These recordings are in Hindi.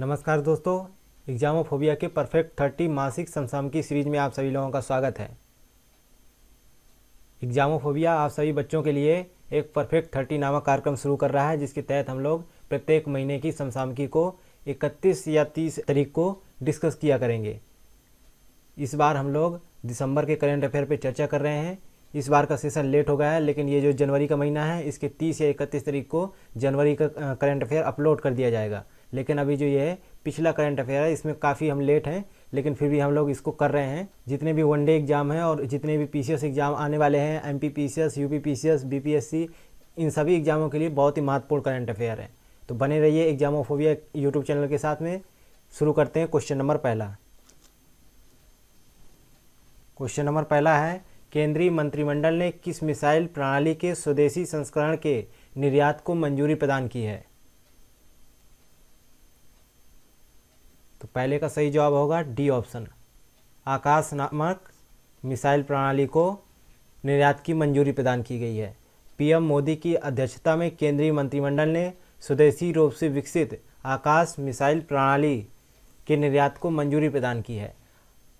नमस्कार दोस्तों एग्जामोफोबिया के परफेक्ट थर्टी मासिक समसाम की सीरीज में आप सभी लोगों का स्वागत है एग्जामोफोबिया आप सभी बच्चों के लिए एक परफेक्ट थर्टी नामक कार्यक्रम शुरू कर रहा है जिसके तहत हम लोग प्रत्येक महीने की समसामकी को इकतीस या तीस तारीख को डिस्कस किया करेंगे इस बार हम लोग दिसंबर के करेंट अफेयर पर चर्चा कर रहे हैं इस बार का सेशन लेट हो गया है लेकिन ये जो जनवरी का महीना है इसके 30 या 31 तारीख को जनवरी का करंट अफेयर अपलोड कर दिया जाएगा लेकिन अभी जो ये है पिछला करंट अफेयर है इसमें काफ़ी हम लेट हैं लेकिन फिर भी हम लोग इसको कर रहे हैं जितने भी वनडे एग्जाम हैं और जितने भी पी एग्ज़ाम आने वाले हैं M P P S C U P P S C B P S C इन सभी एग्ज़ामों के लिए बहुत ही महत्वपूर्ण करंट अफेयर है तो बने रहिए एग्जामोफोबिया यूट्यूब चैनल के साथ में शुरू करते हैं क्वेश्चन नंबर पहला क्वेश्चन नंबर पहला है केंद्रीय मंत्रिमंडल ने किस मिसाइल प्रणाली के स्वदेशी संस्करण के निर्यात को मंजूरी प्रदान की है तो पहले का सही जवाब होगा डी ऑप्शन आकाश नामक मिसाइल प्रणाली को निर्यात की मंजूरी प्रदान की गई है पीएम मोदी की अध्यक्षता में केंद्रीय मंत्रिमंडल ने स्वदेशी रूप से विकसित आकाश मिसाइल प्रणाली के निर्यात को मंजूरी प्रदान की है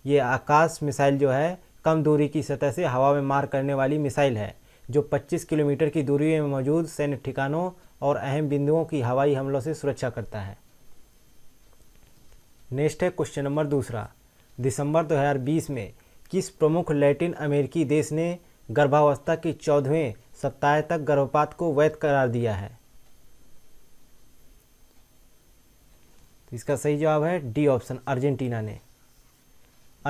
ये आकाश मिसाइल जो है कम दूरी की सतह से हवा में मार करने वाली मिसाइल है जो 25 किलोमीटर की दूरी में मौजूद सैन्य ठिकानों और अहम बिंदुओं की हवाई हमलों से सुरक्षा करता है नेक्स्ट है क्वेश्चन नंबर दूसरा दिसंबर 2020 में किस प्रमुख लैटिन अमेरिकी देश ने गर्भावस्था के चौदहवें सप्ताह तक गर्भपात को वैध करार दिया है तो इसका सही जवाब है डी ऑप्शन अर्जेंटीना ने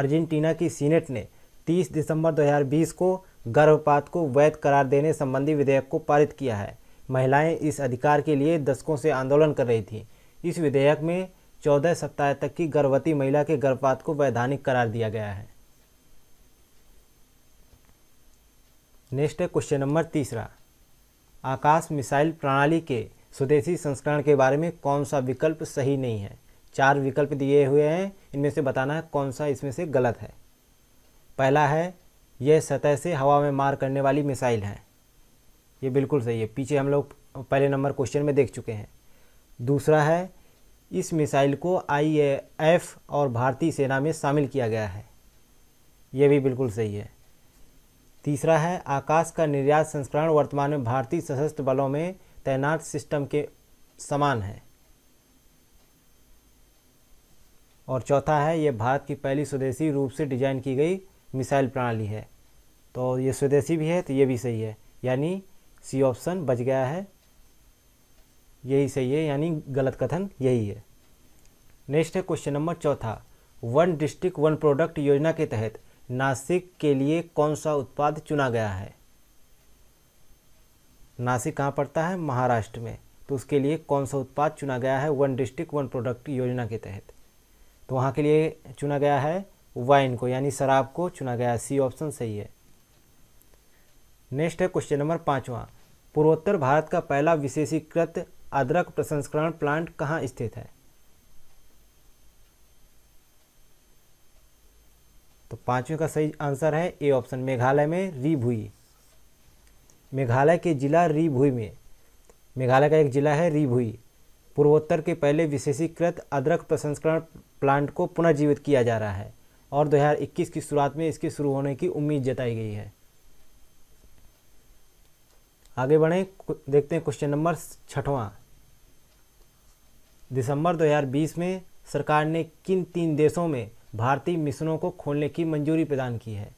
अर्जेंटीना की सीनेट ने 30 दिसंबर 2020 को गर्भपात को वैध करार देने संबंधी विधेयक को पारित किया है महिलाएं इस अधिकार के लिए दशकों से आंदोलन कर रही थीं इस विधेयक में चौदह सप्ताह तक की गर्भवती महिला के गर्भपात को वैधानिक करार दिया गया है नेक्स्ट है क्वेश्चन नंबर तीसरा आकाश मिसाइल प्रणाली के स्वदेशी संस्करण के बारे में कौन सा विकल्प सही नहीं है चार विकल्प दिए हुए हैं इनमें से बताना है कौन सा इसमें से गलत है पहला है यह सतह से हवा में मार करने वाली मिसाइल है ये बिल्कुल सही है पीछे हम लोग पहले नंबर क्वेश्चन में देख चुके हैं दूसरा है इस मिसाइल को आईएएफ और भारतीय सेना में शामिल किया गया है यह भी बिल्कुल सही है तीसरा है आकाश का निर्यात संस्करण वर्तमान में भारतीय सशस्त्र बलों में तैनात सिस्टम के समान है और चौथा है ये भारत की पहली स्वदेशी रूप से डिजाइन की गई मिसाइल प्रणाली है तो ये स्वदेशी भी है तो ये भी सही है यानी सी ऑप्शन बच गया है यही सही है यानी गलत कथन यही है नेक्स्ट है क्वेश्चन नंबर चौथा वन डिस्ट्रिक्ट वन प्रोडक्ट योजना के तहत नासिक के लिए कौन सा उत्पाद चुना गया है नासिक कहाँ पड़ता है महाराष्ट्र में तो उसके लिए कौन सा उत्पाद चुना गया है वन डिस्ट्रिक्ट वन प्रोडक्ट योजना के तहत तो वहाँ के लिए चुना गया है वाइन को यानी शराब को चुना गया है सी ऑप्शन सही है नेक्स्ट है क्वेश्चन नंबर पाँचवा पूर्वोत्तर भारत का पहला विशेषीकृत अदरक प्रसंस्करण प्लांट कहाँ स्थित है तो पांचवें का सही आंसर है ए ऑप्शन मेघालय में रिभुई मेघालय के जिला रीभुई में मेघालय का एक जिला है रिभुई पूर्वोत्तर के पहले विशेषीकृत अदरक प्रसंस्करण प्लांट को पुनर्जीवित किया जा रहा है और 2021 की शुरुआत में इसके शुरू होने की उम्मीद जताई गई है आगे बढ़ें देखते हैं क्वेश्चन नंबर छठवां दिसंबर 2020 में सरकार ने किन तीन देशों में भारतीय मिशनों को खोलने की मंजूरी प्रदान की है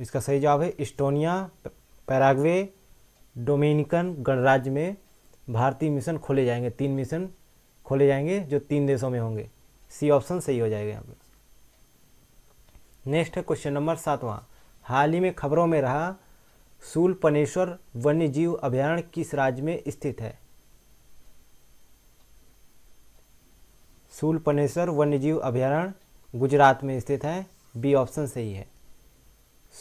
इसका सही जवाब है इस्टोनिया पैराग्वे डोमिनिकन गणराज्य में भारतीय मिशन खोले जाएंगे तीन मिशन खोले जाएंगे जो तीन देशों में होंगे सी ऑप्शन सही हो जाएगा यहाँ पर नेक्स्ट है क्वेश्चन नंबर सातवां हाल ही में खबरों में रहा सूलपनेश्वर वन्यजीव अभ्यारण्य किस राज्य में स्थित है सूलपनेश्वर वन्यजीव अभ्यारण्य गुजरात में स्थित है बी ऑप्शन सही है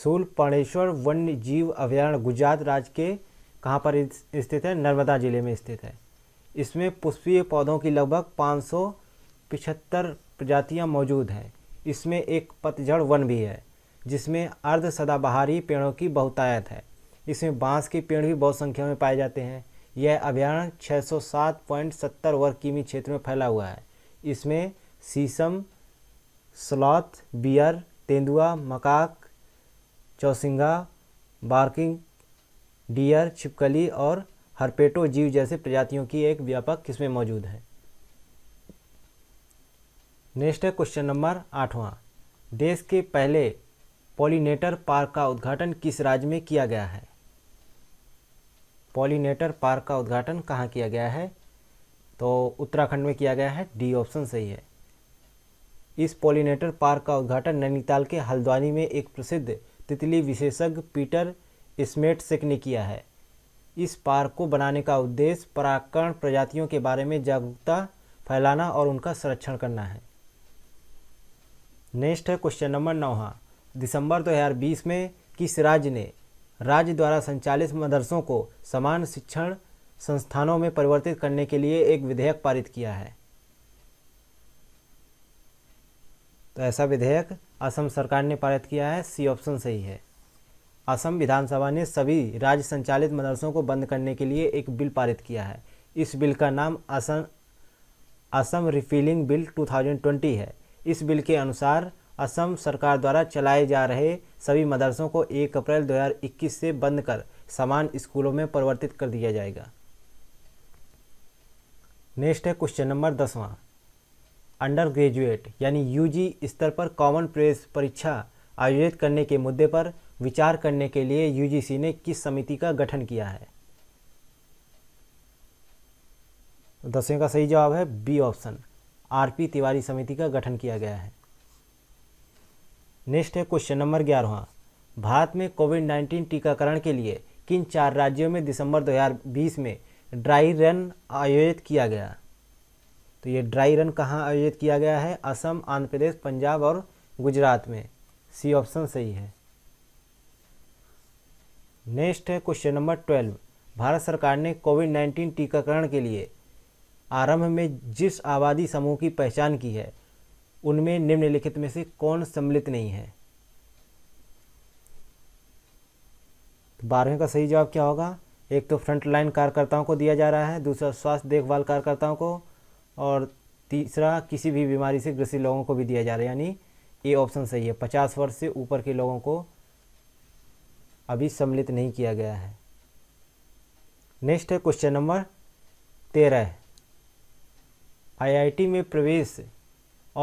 सूलपनेश्वर वन्यजीव अभ्यारण्य गुजरात राज्य के कहाँ पर स्थित है नर्मदा जिले में स्थित है इसमें पुष्पीय पौधों की लगभग पाँच प्रजातियां मौजूद हैं इसमें एक पतझड़ वन भी है जिसमें अर्ध सदाबहारी पेड़ों की बहुतायत है इसमें बांस के पेड़ भी बहुत संख्या में पाए जाते हैं यह अभ्यारण्य छः वर्ग किमी क्षेत्र में फैला हुआ है इसमें शीशम स्लॉथ बियर तेंदुआ मकाक चौसिंगा बार्किंग डियर छिपकली और हरपेटो जीव जैसे प्रजातियों की एक व्यापक किस्में मौजूद हैं नेक्स्ट है क्वेश्चन नंबर आठवां देश के पहले पॉलीनेटर पार्क का उद्घाटन किस राज्य में किया गया है पॉलीनेटर पार्क का उद्घाटन कहाँ किया गया है तो उत्तराखंड में किया गया है डी ऑप्शन सही है इस पॉलीनेटर पार्क का उद्घाटन नैनीताल के हल्द्वानी में एक प्रसिद्ध तितली विशेषज्ञ पीटर स्मेटसेक ने किया है इस पार्क को बनाने का उद्देश्य पराकरण प्रजातियों के बारे में जागरूकता फैलाना और उनका संरक्षण करना है नेक्स्ट है क्वेश्चन नंबर नौवा हाँ। दिसंबर 2020 में किस राज्य ने राज्य द्वारा संचालित मदरसों को समान शिक्षण संस्थानों में परिवर्तित करने के लिए एक विधेयक पारित किया है तो ऐसा विधेयक असम सरकार ने पारित किया है सी ऑप्शन सही है असम विधानसभा ने सभी राज्य संचालित मदरसों को बंद करने के लिए एक बिल पारित किया है इस बिल का नाम असम असम रिफिलिंग बिल 2020 है इस बिल के अनुसार असम सरकार द्वारा चलाए जा रहे सभी मदरसों को 1 अप्रैल 2021 से बंद कर समान स्कूलों में परिवर्तित कर दिया जाएगा नेक्स्ट है क्वेश्चन नंबर दसवां अंडर ग्रेजुएट यानी यूजी स्तर पर कॉमन प्रेस परीक्षा आयोजित करने के मुद्दे पर विचार करने के लिए यूजीसी ने किस समिति का गठन किया है दसवें का सही जवाब है बी ऑप्शन आरपी तिवारी समिति का गठन किया गया है नेक्स्ट है क्वेश्चन नंबर ग्यारह भारत में कोविड नाइन्टीन टीकाकरण के लिए किन चार राज्यों में दिसंबर 2020 में ड्राई रन आयोजित किया गया तो ये ड्राई रन कहाँ आयोजित किया गया है असम आंध्र प्रदेश पंजाब और गुजरात में सी ऑप्शन सही है नेक्स्ट है क्वेश्चन नंबर ट्वेल्व भारत सरकार ने कोविड नाइन्टीन टीकाकरण के लिए आरंभ में जिस आबादी समूह की पहचान की है उनमें निम्नलिखित में से कौन सम्मिलित नहीं है तो बारहवें का सही जवाब क्या होगा एक तो फ्रंट लाइन कार्यकर्ताओं को दिया जा रहा है दूसरा स्वास्थ्य देखभाल कार्यकर्ताओं को और तीसरा किसी भी बीमारी से ग्रसित लोगों को भी दिया जा रहा है यानी ये ऑप्शन सही है पचास वर्ष से ऊपर के लोगों को अभी सम्मिलित नहीं किया गया है नेक्स्ट है क्वेश्चन नंबर तेरह आईआईटी में प्रवेश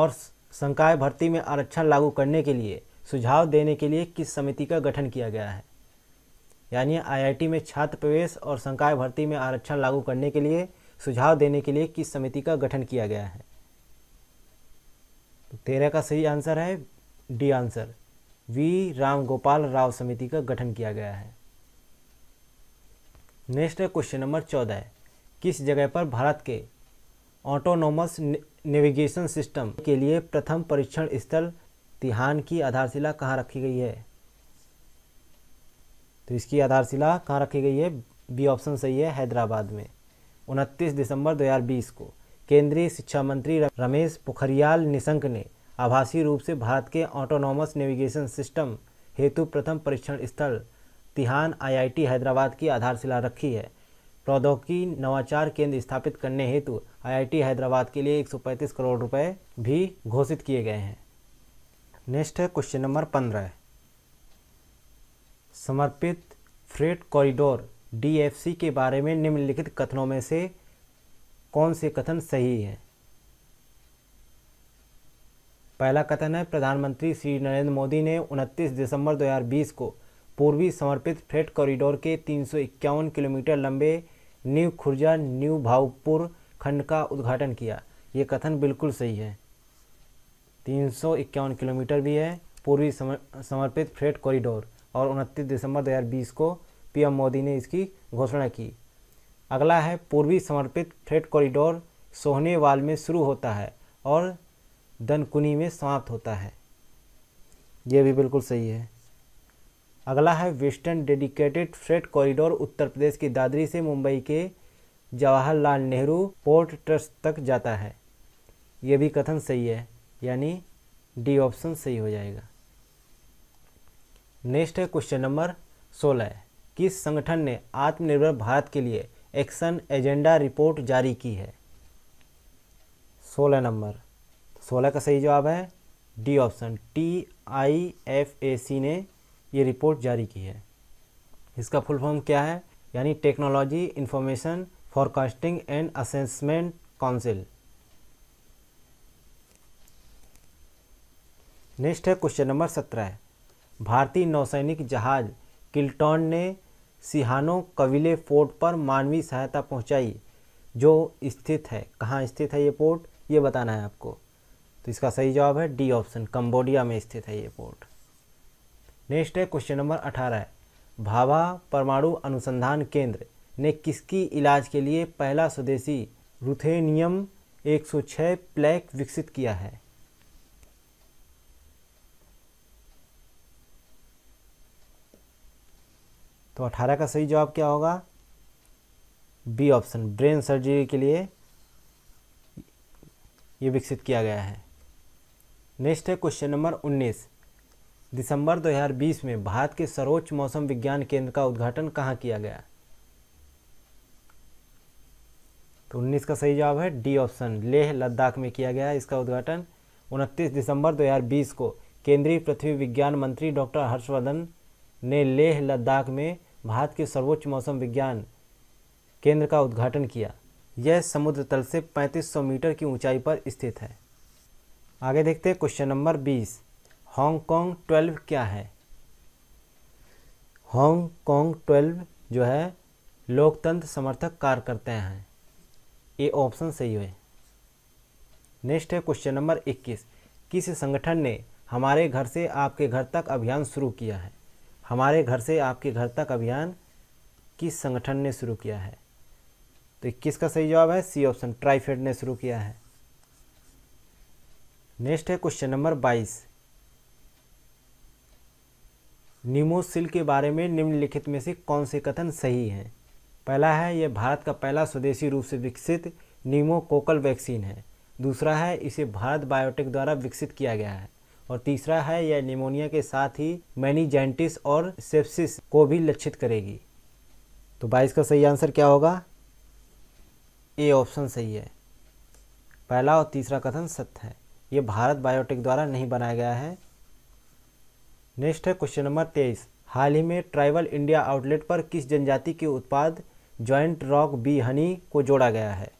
और संकाय भर्ती में आरक्षण लागू करने के लिए सुझाव देने के लिए किस समिति का गठन किया गया है यानी आईआईटी में छात्र प्रवेश और संकाय भर्ती में आरक्षण लागू करने के लिए सुझाव देने के लिए किस समिति का गठन किया गया है तो तेरह का सही आंसर है D answer V Ram Gopal Rao समिति का गठन किया गया है नेक्स्ट है क्वेश्चन नंबर चौदह किस जगह पर भारत के ऑटोनोमस नेविगेशन सिस्टम के लिए प्रथम परीक्षण स्थल तिहान की आधारशिला कहाँ रखी गई है तो इसकी आधारशिला कहाँ रखी गई है बी ऑप्शन सही है हैदराबाद में उनतीस दिसंबर 2020 को केंद्रीय शिक्षा मंत्री रमेश पोखरियाल निशंक ने आभासी रूप से भारत के ऑटोनॉमस नेविगेशन सिस्टम हेतु प्रथम परीक्षण स्थल तिहान आईआईटी हैदराबाद की आधारशिला रखी है प्रौद्योगिकी नवाचार केंद्र स्थापित करने हेतु आईआईटी हैदराबाद के लिए 135 करोड़ रुपए भी घोषित किए गए हैं नेक्स्ट है क्वेश्चन नंबर पंद्रह समर्पित फ्रेट कॉरिडोर डीएफसी के बारे में निम्नलिखित कथनों में से कौन से कथन सही है पहला कथन है प्रधानमंत्री श्री नरेंद्र मोदी ने 29 दिसंबर 2020 को पूर्वी समर्पित फ्रेट कॉरिडोर के तीन किलोमीटर लंबे न्यू खुर्जा न्यू भावपुर खंड का उद्घाटन किया ये कथन बिल्कुल सही है तीन किलोमीटर भी है पूर्वी समर्पित फ्रेट कॉरिडोर और उनतीस दिसंबर 2020 को पीएम मोदी ने इसकी घोषणा की अगला है पूर्वी समर्पित फ्रेट कॉरिडोर सोहनेवाल में शुरू होता है और दनकुनी में समाप्त होता है ये भी बिल्कुल सही है अगला है western dedicated freight corridor Uttar Pradesh की दादरी से मुंबई के जवाहरलाल नेहरू पोर्ट ट्रस्ट तक जाता है यह भी कथन सही है यानी डी ऑप्शन सही हो जाएगा नेक्स्ट है क्वेश्चन नंबर सोलह किस संगठन ने आत्मनिर्भर भारत के लिए एक्शन एजेंडा रिपोर्ट जारी की है सोलह नंबर सोलह का सही जवाब है D option T I F A C ने ये रिपोर्ट जारी की है इसका फुल फॉर्म क्या है यानी technology information forecasting and assessment council next है क्वेश्चन नंबर सत्रह भारतीय नौसैनिक जहाज किल्टॉन ने सिहानो कविले फोर्ट पर मानवीय सहायता पहुंचाई जो स्थित है कहाँ स्थित है ये पोर्ट ये बताना है आपको तो इसका सही जवाब है डी ऑप्शन कंबोडिया में स्थित है ये पोर्ट नेक्स्ट है क्वेश्चन नंबर अठारह है भाभा परमाणु अनुसंधान केंद्र ने किसकी इलाज के लिए पहला स्वदेशी रुथेनियम 106 प्लेक विकसित किया है तो 18 का सही जवाब क्या होगा बी ऑप्शन ब्रेन सर्जरी के लिए यह विकसित किया गया है नेक्स्ट है क्वेश्चन नंबर दिसंबर 2020 में भारत के सर्वोच्च मौसम विज्ञान केंद्र का उद्घाटन कहाँ किया गया तो उन्नीस का सही जवाब है डी ऑप्शन लेह लद्दाख में किया गया इसका उद्घाटन उनतीस दिसंबर 2020 को केंद्रीय पृथ्वी विज्ञान मंत्री डॉक्टर हर्षवर्धन ने लेह लद्दाख में भारत के सर्वोच्च मौसम विज्ञान केंद्र का उद्घाटन किया यह समुद्र तल से 3500 मीटर की ऊंचाई पर स्थित है आगे देखते हैं क्वेश्चन नंबर बीस हांगकांग ट्वेल्व क्या है हांगकांग ट्वेल्व जो है लोकतंत्र समर्थक कार्य करते हैं ये ऑप्शन सही है नेक्स्ट है क्वेश्चन नंबर 21 किस संगठन ने हमारे घर से आपके घर तक अभियान शुरू किया है हमारे घर से आपके घर तक अभियान किस संगठन ने शुरू किया है तो इक्कीस का सही जवाब है सी ऑप्शन ट्राइफेड ने शुरू किया है नेक्स्ट है क्वेश्चन नंबर बाईस निमोसिल के बारे में निम्नलिखित में से कौन से कथन सही हैं पहला है यह भारत का पहला स्वदेशी रूप से विकसित निमोकोकल वैक्सीन है दूसरा है इसे भारत बायोटेक द्वारा विकसित किया गया है और तीसरा है यह निमोनिया के साथ ही मैनीजेंटिस और सेप्सिस को भी लक्षित करेगी तो बाईस का सही आंसर क्या होगा ए ऑप्शन सही है पहला और तीसरा कथन सत्य है ये भारत बायोटेक द्वारा नहीं बनाया गया है नेक्स्ट है क्वेश्चन नंबर तेईस हाल ही में ट्राइबल इंडिया आउटलेट पर किस जनजाति के उत्पाद जॉइंट रॉक बी हनी को जोड़ा गया है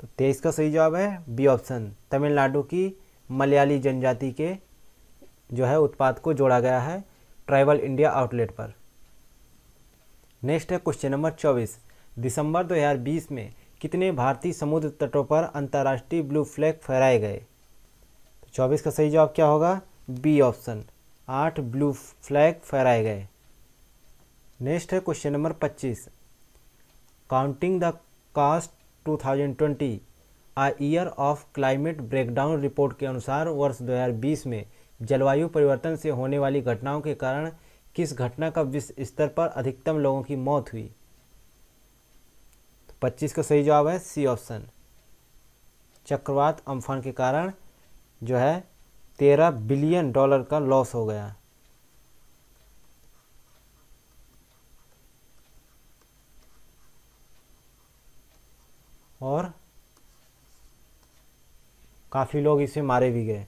तो तेईस का सही जवाब है बी ऑप्शन तमिलनाडु की मलयाली जनजाति के जो है उत्पाद को जोड़ा गया है ट्राइबल इंडिया आउटलेट पर नेक्स्ट है क्वेश्चन नंबर चौबीस दिसंबर 2020 में कितने भारतीय समुद्र तटों पर अंतर्राष्ट्रीय ब्लू फ्लैग फहराए गए तो चौबीस का सही जवाब क्या होगा बी ऑप्शन आठ ब्लू फ्लैग फहराए गए नेक्स्ट है क्वेश्चन नंबर पच्चीस counting the cost 2020 a year of climate breakdown report के अनुसार वर्ष 2020 में जलवायु परिवर्तन से होने वाली घटनाओं के कारण किस घटना का विश्व स्तर पर अधिकतम लोगों की मौत हुई तो पच्चीस का सही जवाब है सी ऑप्शन चक्रवात अम्फान के कारण जो है तेरह बिलियन डॉलर का लॉस हो गया और काफ़ी लोग इसे मारे भी गए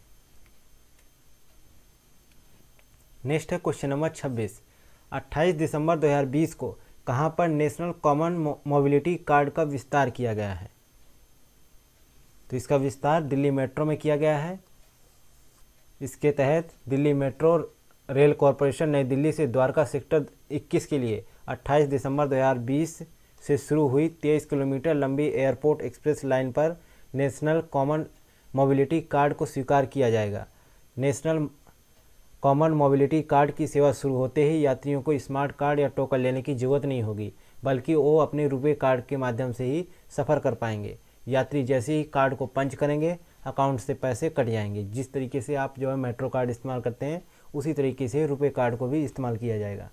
नेक्स्ट है क्वेश्चन नंबर 26 28 दिसंबर 2020 को कहां पर नेशनल कॉमन मोबिलिटी कार्ड का विस्तार किया गया है तो इसका विस्तार दिल्ली मेट्रो में किया गया है इसके तहत दिल्ली मेट्रो रेल कॉरपोरेशन नई दिल्ली से द्वारका सेक्टर 21 के लिए 28 दिसंबर 2020 से शुरू हुई 23 किलोमीटर लंबी एयरपोर्ट एक्सप्रेस लाइन पर नेशनल कॉमन मोबिलिटी कार्ड को स्वीकार किया जाएगा नेशनल कॉमन मोबिलिटी कार्ड की सेवा शुरू होते ही यात्रियों को स्मार्ट कार्ड या टोकन लेने की जरूरत नहीं होगी बल्कि वो अपने रुपये कार्ड के माध्यम से ही सफ़र कर पाएंगे यात्री जैसे ही कार्ड को पंच करेंगे अकाउंट से पैसे कट जाएंगे जिस तरीके से आप जो है मेट्रो कार्ड इस्तेमाल करते हैं उसी तरीके से रुपए कार्ड को भी इस्तेमाल किया जाएगा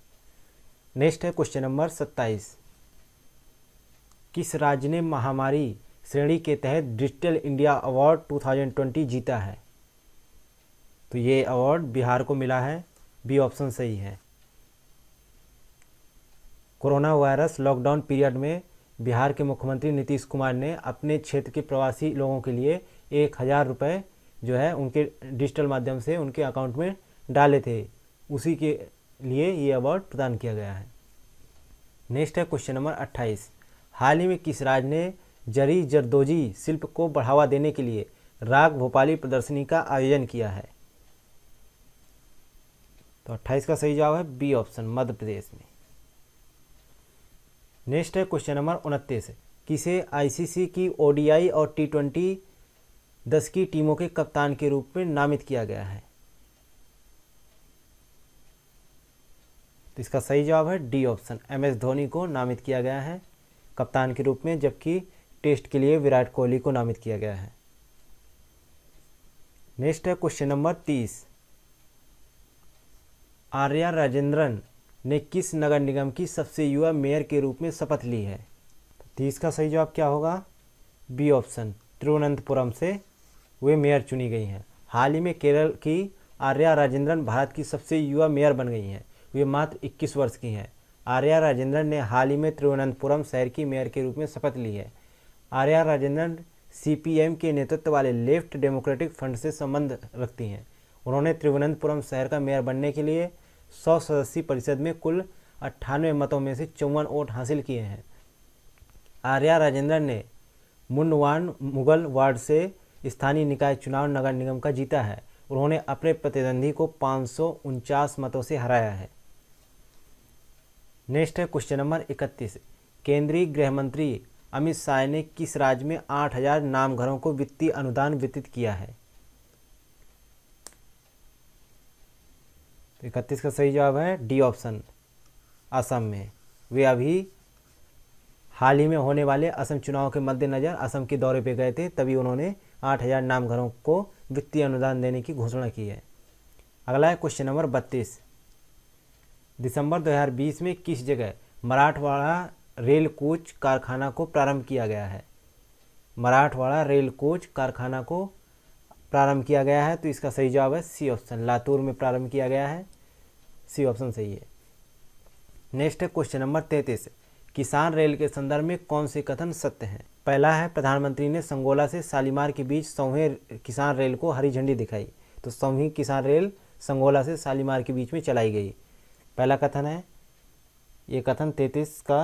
नेक्स्ट है क्वेश्चन नंबर सत्ताईस किस राज्य ने महामारी श्रेणी के तहत डिजिटल इंडिया अवार्ड 2020 जीता है तो ये अवार्ड बिहार को मिला है बी ऑप्शन सही है कोरोना वायरस लॉकडाउन पीरियड में बिहार के मुख्यमंत्री नीतीश कुमार ने अपने क्षेत्र के प्रवासी लोगों के लिए एक हज़ार रुपये जो है उनके डिजिटल माध्यम से उनके अकाउंट में डाले थे उसी के लिए ये अवार्ड प्रदान किया गया है नेक्स्ट है क्वेश्चन नंबर अट्ठाईस हाल ही में किस राज्य ने जरी जरदोजी शिल्प को बढ़ावा देने के लिए राग भोपाली प्रदर्शनी का आयोजन किया है तो अट्ठाईस का सही जवाब है बी ऑप्शन मध्य प्रदेश में नेक्स्ट है क्वेश्चन नंबर उनतीस किसे आईसीसी की ओडीआई और टी ट्वेंटी दस की टीमों के कप्तान के रूप में नामित किया गया है तो इसका सही जवाब है D option M S Dhoni को नामित किया गया है कप्तान के रूप में जबकि टेस्ट के लिए विराट कोहली को नामित किया गया है नेक्स्ट है क्वेश्चन नंबर तीस आर्या राजेंद्रन ने किस नगर निगम की सबसे युवा मेयर के रूप में शपथ ली है तो तीस का सही जवाब क्या होगा बी ऑप्शन तिरुवनंतपुरम से वे मेयर चुनी गई हैं हाल ही में केरल की आर्या राजेंद्रन भारत की सबसे युवा मेयर बन गई हैं वे मात्र 21 वर्ष की हैं आर्या राजेंद्रन ने हाल ही में तिरुवनंतपुरम शहर की मेयर के रूप में शपथ ली है आर्या राजेंद्रन सीपीएम के नेतृत्व वाले लेफ्ट डेमोक्रेटिक फ्रंट से संबंध रखती हैं उन्होंने तिरुवनंतपुरम शहर का मेयर बनने के लिए सौ सदस्यीय परिषद में कुल अट्ठानवे मतों में से चौवन वोट हासिल किए हैं आर्या राजेंद्रन ने मुंडवान मुगल वार्ड से स्थानीय निकाय चुनाव नगर निगम का जीता है उन्होंने अपने प्रतिद्वंदी को पाँच मतों से हराया है नेक्स्ट है क्वेश्चन नंबर इकतीस केंद्रीय गृह मंत्री अमित शाह ने किस राज्य में 8000 नामघरों को वित्तीय अनुदान वितरित किया है तो इकतीस का सही जवाब है डी ऑप्शन असम में वे अभी हाल ही में होने वाले असम चुनाव के मद्देनज़र असम के दौरे पे गए थे तभी उन्होंने आठ हज़ार नामघरों को वित्तीय अनुदान देने की घोषणा की है अगला है क्वेश्चन नंबर बत्तीस दिसंबर 2020 में किस जगह मराठवाड़ा रेल कोच कारखाना को प्रारंभ किया गया है मराठवाड़ा रेल कोच कारखाना को प्रारंभ किया गया है तो इसका सही जवाब है सी ऑप्शन लातूर में प्रारंभ किया गया है सी ऑप्शन सही है नेक्स्ट है क्वेश्चन नंबर तैंतीस किसान रेल के संदर्भ में कौन से कथन सत्य हैं पहला है प्रधानमंत्री ने संगोला से शालीमार के बीच सौहें किसान रेल को हरी झंडी दिखाई तो सौहे किसान रेल संगोला से शालीमार के बीच में चलाई गई पहला कथन है ये कथन तैतीस का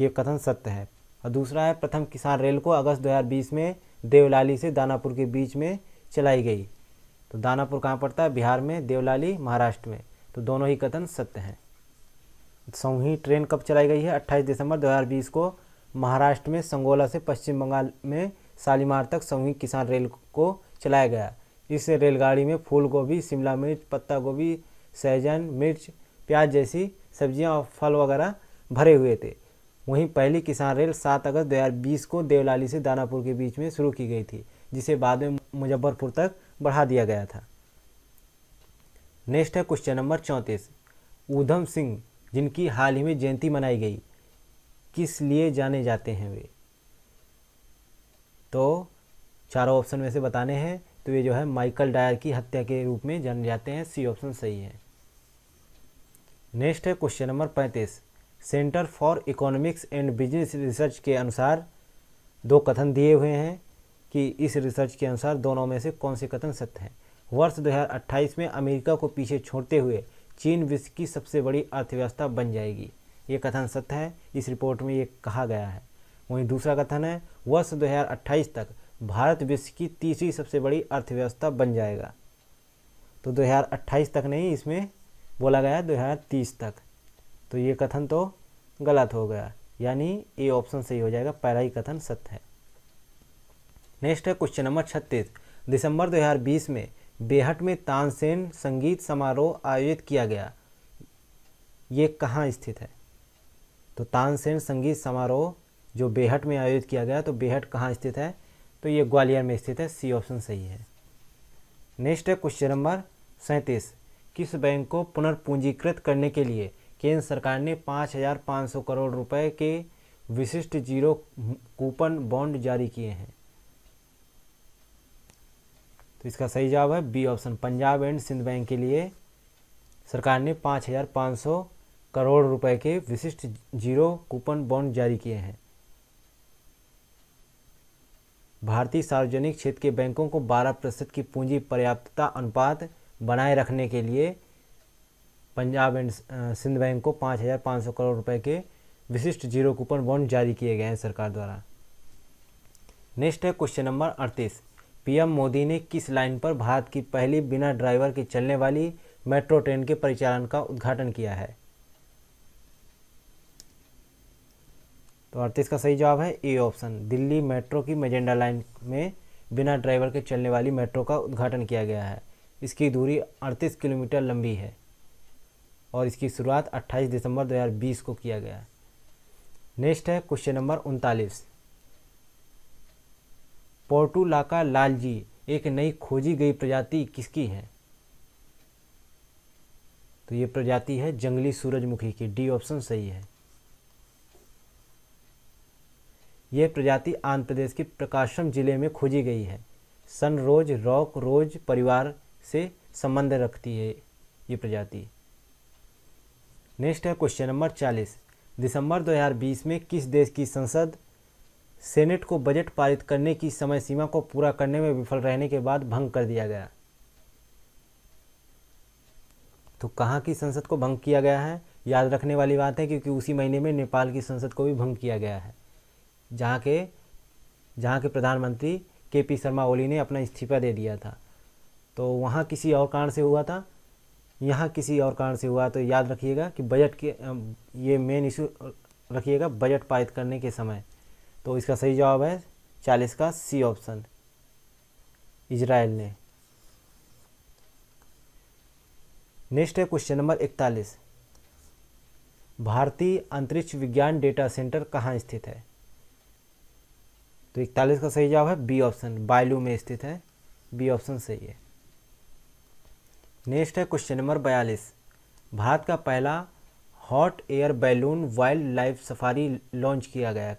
ये कथन सत्य है और दूसरा है प्रथम किसान रेल को अगस्त 2020 में देवलाली से दानापुर के बीच में चलाई गई तो दानापुर कहाँ पड़ता है बिहार में देवलाली महाराष्ट्र में तो दोनों ही कथन सत्य हैं ही ट्रेन कब चलाई गई है 28 दिसंबर 2020 को महाराष्ट्र में संगोला से पश्चिम बंगाल में शालीमार तक सामूहिक किसान रेल को चलाया गया इस रेलगाड़ी में फूल गोभी शिमला मिर्च पत्ता गोभी सहजन मिर्च प्याज जैसी सब्जियां और फल वगैरह भरे हुए थे वहीं पहली किसान रेल 7 अगस्त 2020 को देवलाली से दानापुर के बीच में शुरू की गई थी जिसे बाद में मुजफ्फरपुर तक बढ़ा दिया गया था नेक्स्ट है क्वेश्चन नंबर चौंतीस ऊधम सिंह जिनकी हाल ही में जयंती मनाई गई किस लिए जाने जाते हैं वे तो चारों ऑप्शन में से बताने हैं तो ये जो है माइकल डायर की हत्या के रूप में जाने जाते हैं सी ऑप्शन सही है नेक्स्ट है क्वेश्चन नंबर पैंतीस centre for economics and business research के अनुसार दो कथन दिए हुए हैं कि इस रिसर्च के अनुसार दोनों में से कौन से कथन सत्य हैं वर्ष 2028 में अमेरिका को पीछे छोड़ते हुए चीन विश्व की सबसे बड़ी अर्थव्यवस्था बन जाएगी ये कथन सत्य है इस रिपोर्ट में ये कहा गया है वहीं दूसरा कथन है वर्ष 2028 तक भारत विश्व की तीसरी सबसे बड़ी अर्थव्यवस्था बन जाएगा तो 2028 तक नहीं इसमें बोला गया है तीस तक तो ये कथन तो गलत हो गया यानी ए ऑप्शन सही हो जाएगा पहला ही कथन सत्य है नेक्स्ट है क्वेश्चन नंबर छत्तीस दिसंबर 2020 में बेहट में तानसेन संगीत समारोह आयोजित किया गया ये कहाँ स्थित है तो तानसेन संगीत समारोह जो बेहट में आयोजित किया गया तो बेहट कहाँ स्थित है तो ये ग्वालियर में स्थित है सी ऑप्शन सही है नेक्स्ट है क्वेश्चन नंबर सैंतीस किस बैंक को पुनर्पूंजीकृत करने के लिए केंद्र सरकार ने पाँच हज़ार पाँच सौ करोड़ रुपए के विशिष्ट जीरो कूपन बॉन्ड जारी किए हैं तो इसका सही जवाब है B option Punjab and Sind bank के लिए सरकार ने पाँच हज़ार पाँच सौ करोड़ रुपए के विशिष्ट जीरो कूपन बॉन्ड जारी किए हैं भारतीय सार्वजनिक क्षेत्र के बैंकों को 12 प्रतिशत की पूंजी पर्याप्तता अनुपात बनाए रखने के लिए पंजाब एंड सिंध बैंक को 5,500 करोड़ रुपए के विशिष्ट जीरो कूपन बॉन्ड जारी किए गए हैं सरकार द्वारा नेक्स्ट है क्वेश्चन नंबर अड़तीस पीएम मोदी ने किस लाइन पर भारत की पहली बिना ड्राइवर के चलने वाली मेट्रो ट्रेन के परिचालन का उद्घाटन किया है तो अड़तीस का सही जवाब है ए ऑप्शन दिल्ली मेट्रो की मेजेंडा लाइन में बिना ड्राइवर के चलने वाली मेट्रो का उद्घाटन किया गया है इसकी दूरी अड़तीस किलोमीटर लंबी है और इसकी शुरुआत 28 दिसंबर 2020 को किया गया है नेक्स्ट है क्वेश्चन नंबर उनतालीस पोर्टूलाका लाल जी एक नई खोजी गई प्रजाति किसकी है तो ये प्रजाति है जंगली सूरजमुखी की डी ऑप्शन सही है यह प्रजाति आंध्र प्रदेश के प्रकाशम जिले में खोजी गई है सन रोज रॉक रोज परिवार से संबंध रखती है ये प्रजाति नेक्स्ट है क्वेश्चन नंबर चालीस दिसंबर 2020 में किस देश की संसद सेनेट को बजट पारित करने की समय सीमा को पूरा करने में विफल रहने के बाद भंग कर दिया गया तो कहाँ की संसद को भंग किया गया है याद रखने वाली बात है क्योंकि उसी महीने में नेपाल की संसद को भी भंग किया गया है जहाँ के जहाँ के प्रधानमंत्री के पी शर्मा ओली ने अपना इस्तीफा दे दिया था तो वहाँ किसी और कारण से हुआ था यहाँ किसी और कारण से हुआ तो याद रखिएगा कि बजट के ये मेन इशू रखिएगा बजट पारित करने के समय तो इसका सही जवाब है चालीस का सी ऑप्शन इजराइल ने नेक्स्ट है क्वेश्चन नंबर इकतालीस भारतीय अंतरिक्ष विज्ञान डेटा सेंटर कहाँ स्थित है तो इकतालीस का सही जवाब है बी ऑप्शन बायलू में स्थित है बी ऑप्शन सही है नेक्स्ट है क्वेश्चन नंबर बयालीस भारत का पहला hot air balloon wildlife safari launch किया गया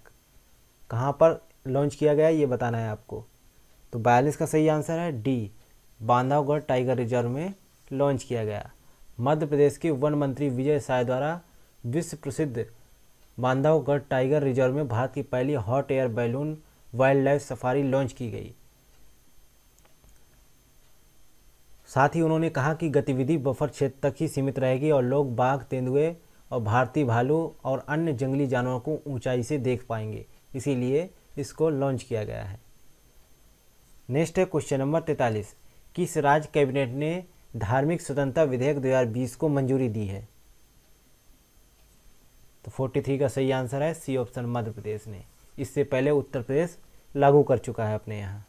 कहाँ पर लॉन्च किया गया ये बताना है आपको तो बयालीस का सही आंसर है डी बांधवगढ़ टाइगर रिजर्व में लॉन्च किया गया मध्य प्रदेश के वन मंत्री विजय साय द्वारा विश्व प्रसिद्ध बांधवगढ़ टाइगर रिजर्व में भारत की पहली hot air balloon wildlife safari launch की गई साथ ही उन्होंने कहा कि गतिविधि बफर क्षेत्र तक ही सीमित रहेगी और लोग बाघ तेंदुए और भारतीय भालू और अन्य जंगली जानवरों को ऊंचाई से देख पाएंगे इसीलिए इसको लॉन्च किया गया है नेक्स्ट है क्वेश्चन नंबर तैतालीस किस राज्य कैबिनेट ने धार्मिक स्वतंत्रता विधेयक 2020 को मंजूरी दी है तो 43 का सही आंसर है सी ऑप्शन मध्य प्रदेश ने इससे पहले उत्तर प्रदेश लागू कर चुका है अपने यहाँ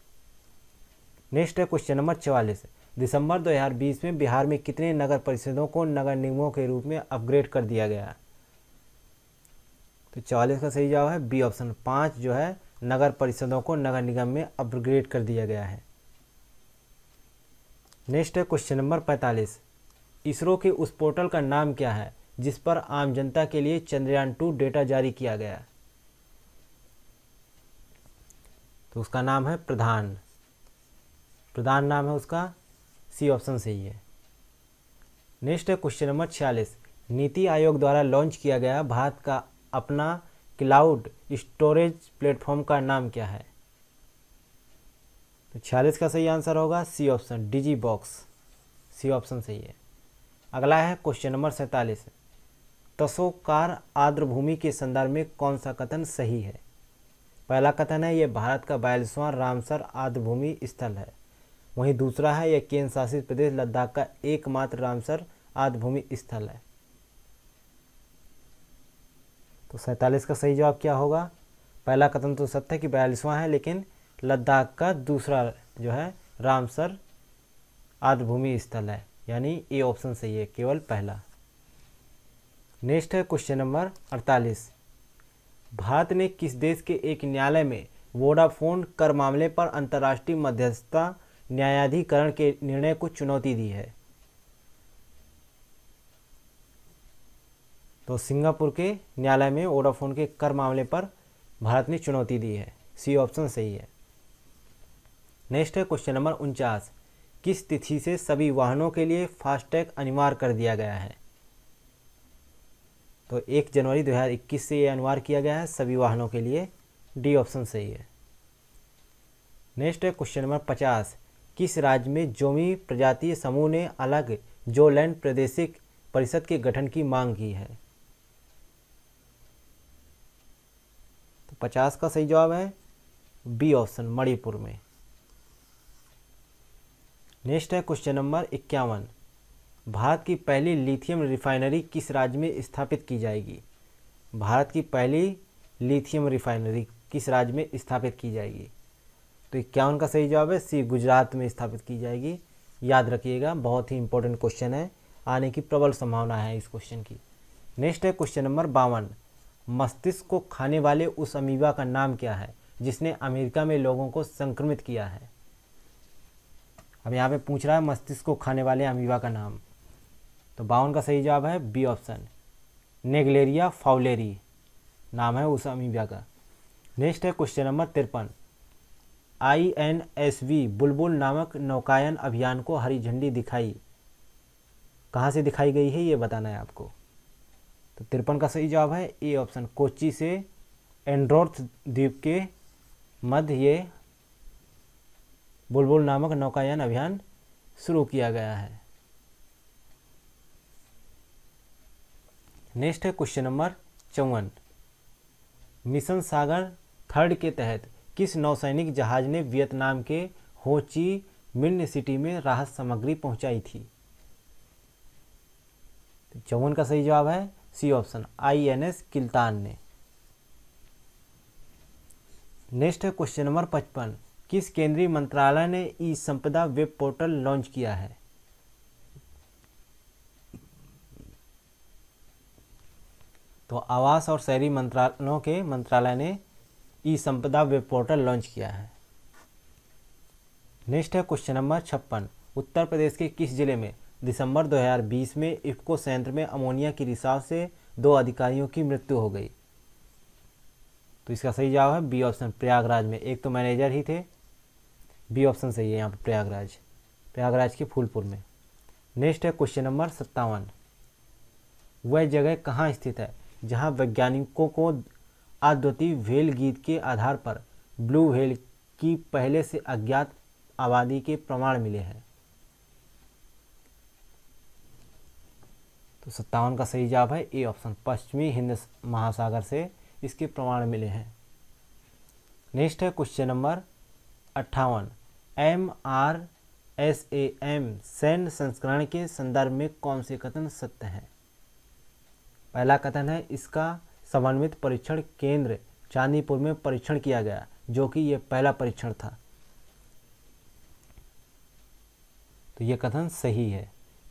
नेक्स्ट है क्वेश्चन नंबर चवालीस दिसंबर 2020 में बिहार में कितने नगर परिषदों को नगर निगमों के रूप में अपग्रेड कर दिया गया तो चवालीस का सही जवाब है बी ऑप्शन पाँच जो है नगर परिषदों को नगर निगम में अपग्रेड कर दिया गया है नेक्स्ट है क्वेश्चन नंबर पैंतालीस इसरो के उस पोर्टल का नाम क्या है जिस पर आम जनता के लिए चंद्रयान टू डेटा जारी किया गया है तो उसका नाम है प्रधान प्रधान नाम है उसका सी ऑप्शन सही है नेक्स्ट है क्वेश्चन नंबर छियालीस नीति आयोग द्वारा लॉन्च किया गया भारत का अपना क्लाउड स्टोरेज प्लेटफॉर्म का नाम क्या है तो छियालीस का सही आंसर होगा C option DigiBoxx C option सही है अगला है क्वेश्चन नंबर सैंतालीस तसोकार आर्द्रभूमि के संदर्भ में कौन सा कथन सही है पहला कथन है ये भारत का बयालीसवां रामसर आदिभूमि स्थल है वहीं दूसरा है यह केंद्र शासित प्रदेश लद्दाख का एकमात्र रामसर आदिभूमि स्थल है तो सैंतालीस का सही जवाब क्या होगा पहला कथन तो सत्य है कि बयालीसवां है लेकिन लद्दाख का दूसरा जो है रामसर आदिभूमि स्थल है यानी ए ऑप्शन सही है केवल पहला नेक्स्ट है क्वेश्चन नंबर अड़तालीस भारत ने किस देश के एक न्यायालय में वोडाफोन कर मामले पर अंतर्राष्ट्रीय मध्यस्थता न्यायाधिकरण के निर्णय को चुनौती दी है तो सिंगापुर के न्यायालय में वोडाफोन के कर मामले पर भारत ने चुनौती दी है सी ऑप्शन सही है नेक्स्ट है क्वेश्चन नंबर उनचास किस तिथि से सभी वाहनों के लिए फास्टैग अनिवार्य कर दिया गया है तो एक जनवरी 2021 से ये अनिवार्य किया गया है सभी वाहनों के लिए डी ऑप्शन सही है नेक्स्ट है क्वेश्चन नंबर पचास किस राज्य में जोमी प्रजातीय समूह ने अलग जोलैंड प्रदेशिक परिषद के गठन की मांग की है तो पचास का सही जवाब है बी ऑप्शन मणिपुर में नेक्स्ट है क्वेश्चन नंबर इक्यावन भारत की पहली लिथियम रिफाइनरी किस राज्य में स्थापित की जाएगी भारत की पहली लिथियम रिफाइनरी किस राज्य में स्थापित की जाएगी तो क्या उनका सही जवाब है सी गुजरात में स्थापित की जाएगी याद रखिएगा बहुत ही इंपॉर्टेंट क्वेश्चन है आने की प्रबल संभावना है इस क्वेश्चन की नेक्स्ट है क्वेश्चन नंबर बावन मस्तिष्क को खाने वाले उस अमीबा का नाम क्या है जिसने अमेरिका में लोगों को संक्रमित किया है अब यहाँ पे पूछ रहा है मस्तिष्क को खाने वाले अमीबा का नाम तो बावन का सही जवाब है बी ऑप्शन नेगलेरिया फाउलेरी नाम है उस अमीबिया का नेक्स्ट है क्वेश्चन नंबर तिरपन आई एन एस वी बुलबुल नामक नौकायन अभियान को हरी झंडी दिखाई कहाँ से दिखाई गई है ये बताना है आपको तो तिरपन का सही जवाब है ए ऑप्शन कोची से एंड्रोर्थ द्वीप के मध्य ये बुलबुल नामक नौकायन अभियान शुरू किया गया है नेक्स्ट है क्वेश्चन नंबर चौवन मिशन सागर थर्ड के तहत किस नौसैनिक जहाज ने वियतनाम के होची मिन सिटी में राहत सामग्री पहुंचाई थी तो चौवन का सही जवाब है C option I N S Kiltan ने नेक्स्ट है क्वेश्चन नंबर पचपन किस केंद्रीय मंत्रालय ने ई संपदा वेब पोर्टल लॉन्च किया है तो आवास और शहरी मंत्रालयों के मंत्रालय ने ई संपदा वेब पोर्टल लॉन्च किया है नेक्स्ट है क्वेश्चन नंबर छप्पन उत्तर प्रदेश के किस जिले में दिसंबर 2020 में इफ्को सेंटर में अमोनिया की रिसाव से दो अधिकारियों की मृत्यु हो गई तो इसका सही जवाब है बी ऑप्शन प्रयागराज में एक तो मैनेजर ही थे बी ऑप्शन सही है यहाँ पर प्रयागराज प्रयागराज के फूलपुर में नेक्स्ट है क्वेश्चन नंबर सत्तावन वह जगह कहाँ स्थित है जहां वैज्ञानिकों को अद्वितीय व्हेल गीत के आधार पर ब्लू व्हेल की पहले से अज्ञात आबादी के प्रमाण मिले हैं तो सत्तावन का सही जवाब है ए ऑप्शन पश्चिमी हिंद महासागर से इसके प्रमाण मिले हैं नेक्स्ट है क्वेश्चन नंबर अट्ठावन M R S A M सैन्य संस्करण के संदर्भ में कौन से कथन सत्य हैं पहला कथन है इसका समन्वित परीक्षण केंद्र चांदीपुर में परीक्षण किया गया जो कि यह पहला परीक्षण था तो यह कथन सही है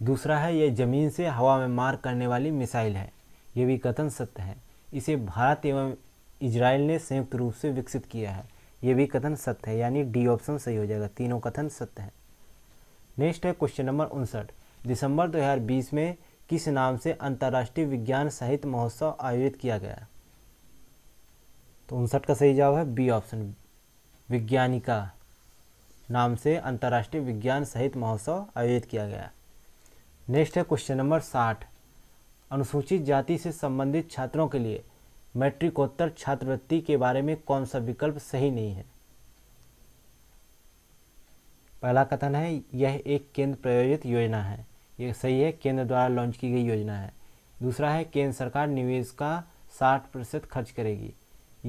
दूसरा है यह ज़मीन से हवा में मार करने वाली मिसाइल है यह भी कथन सत्य है इसे भारत एवं इजराइल ने संयुक्त रूप से विकसित किया है यह भी कथन सत्य है यानी डी ऑप्शन सही हो जाएगा तीनों कथन सत्य है नेक्स्ट है क्वेश्चन नंबर उनसठ दिसंबर 2020 में किस नाम से अंतर्राष्ट्रीय विज्ञान साहित्य महोत्सव आयोजित किया गया तो उनसठ का सही जवाब है बी ऑप्शन विज्ञानिका नाम से अंतर्राष्ट्रीय विज्ञान साहित्य महोत्सव आयोजित किया गया नेक्स्ट है क्वेश्चन नंबर साठ अनुसूचित जाति से संबंधित छात्रों के लिए मैट्रिकोत्तर छात्रवृत्ति के बारे में कौन सा विकल्प सही नहीं है पहला कथन है यह एक केंद्र प्रायोजित योजना है ये सही है केंद्र द्वारा लॉन्च की गई योजना है दूसरा है केंद्र सरकार निवेश का 60 प्रतिशत खर्च करेगी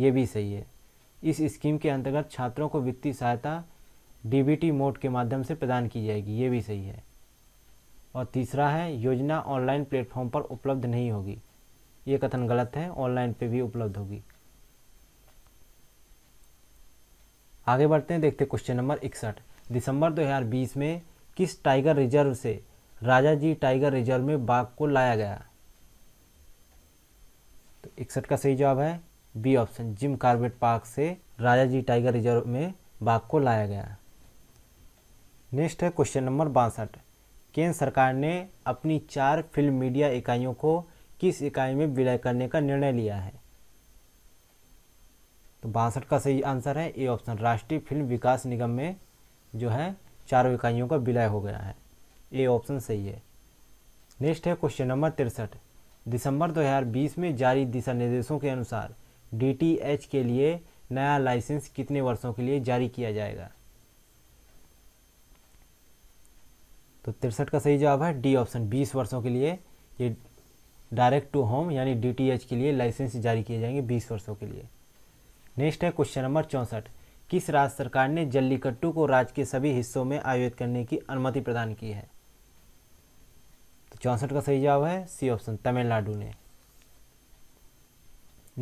ये भी सही है इस स्कीम के अंतर्गत छात्रों को वित्तीय सहायता डीबीटी मोड के माध्यम से प्रदान की जाएगी ये भी सही है और तीसरा है योजना ऑनलाइन प्लेटफॉर्म पर उपलब्ध नहीं होगी ये कथन गलत है ऑनलाइन पे भी उपलब्ध होगी आगे बढ़ते हैं देखते क्वेश्चन नंबर इकसठ दिसंबर 2020 में किस टाइगर रिजर्व से राजा जी टाइगर रिजर्व में बाघ को लाया गया तो इकसठ का सही जवाब है B option Jim Corbett park से राजा जी टाइगर रिजर्व में बाघ को लाया गया नेक्स्ट है क्वेश्चन नंबर बासठ केंद्र सरकार ने अपनी चार फिल्म मीडिया इकाइयों को किस इकाई में विलय करने का निर्णय लिया है तो बासठ का सही आंसर है ए ऑप्शन राष्ट्रीय फिल्म विकास निगम में जो है चारों इकाइयों का विलय हो गया है ए ऑप्शन सही है नेक्स्ट है क्वेश्चन नंबर तिरसठ दिसंबर 2020 में जारी दिशा निर्देशों के अनुसार डीटीएच के लिए नया लाइसेंस कितने वर्षों के लिए जारी किया जाएगा तो तिरसठ का सही जवाब है डी ऑप्शन 20 वर्षों के लिए ये डायरेक्ट टू होम यानी डीटीएच के लिए लाइसेंस जारी किए जाएंगे 20 वर्षों के लिए नेक्स्ट है क्वेश्चन नंबर चौंसठ किस राज्य सरकार ने जल्लीकट्टू को राज्य के सभी हिस्सों में आयोजित करने की अनुमति प्रदान की है चौंसठ का सही जवाब है सी ऑप्शन तमिलनाडु ने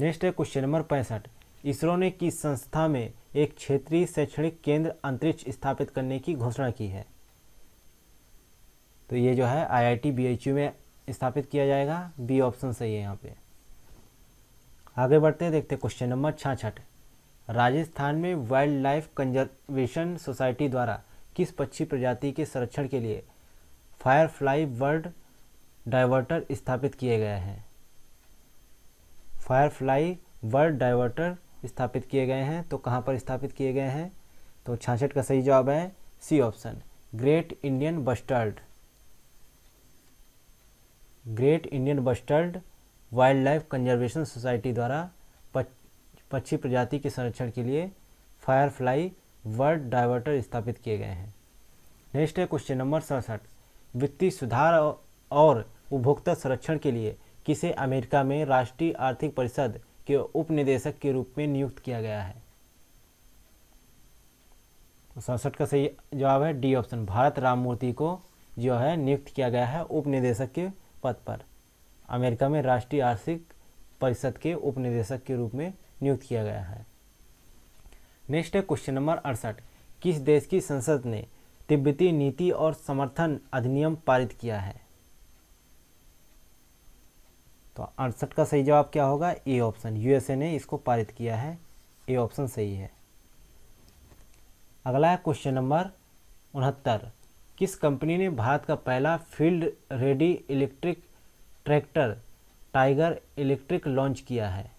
नेक्स्ट है क्वेश्चन नंबर पैंसठ इसरो ने किस संस्था में एक क्षेत्रीय शैक्षणिक केंद्र अंतरिक्ष स्थापित करने की घोषणा की है तो ये जो है आईआईटी बीएचयू में स्थापित किया जाएगा बी ऑप्शन सही है यहाँ पे आगे बढ़ते हैं देखते क्वेश्चन नंबर छाछठ राजस्थान में वाइल्ड लाइफ कंजर्वेशन सोसाइटी द्वारा किस पक्षी प्रजाति के संरक्षण के लिए फायरफ्लाई वर्ल्ड डाइवर्टर स्थापित किए गए हैं फायरफ्लाई वर्ड डाइवर्टर स्थापित किए गए हैं तो कहाँ पर स्थापित किए गए हैं तो छाछठ का सही जवाब है C option great Indian bustard great Indian bustard wildlife conservation society द्वारा पक्षी प्रजाति के संरक्षण के लिए फायरफ्लाई वर्ड डाइवर्टर स्थापित किए गए हैं नेक्स्ट है क्वेश्चन नंबर सड़सठ वित्तीय सुधार और उपभोक्ता संरक्षण के लिए किसे अमेरिका में राष्ट्रीय आर्थिक परिषद के उपनिदेशक के रूप में नियुक्त किया गया है सड़सठ का सही जवाब है डी ऑप्शन भारत राममूर्ति को जो है नियुक्त किया गया है उपनिदेशक के पद पर अमेरिका में राष्ट्रीय आर्थिक परिषद के उपनिदेशक के रूप में नियुक्त किया गया है नेक्स्ट है क्वेश्चन नंबर अड़सठ किस देश की संसद ने तिब्बती नीति और समर्थन अधिनियम पारित किया है तो अड़सठ का सही जवाब क्या होगा ए ऑप्शन यूएसए ने इसको पारित किया है ए ऑप्शन सही है अगला है क्वेश्चन नंबर उनहत्तर किस कंपनी ने भारत का पहला field ready electric tractor tiger electric launch किया है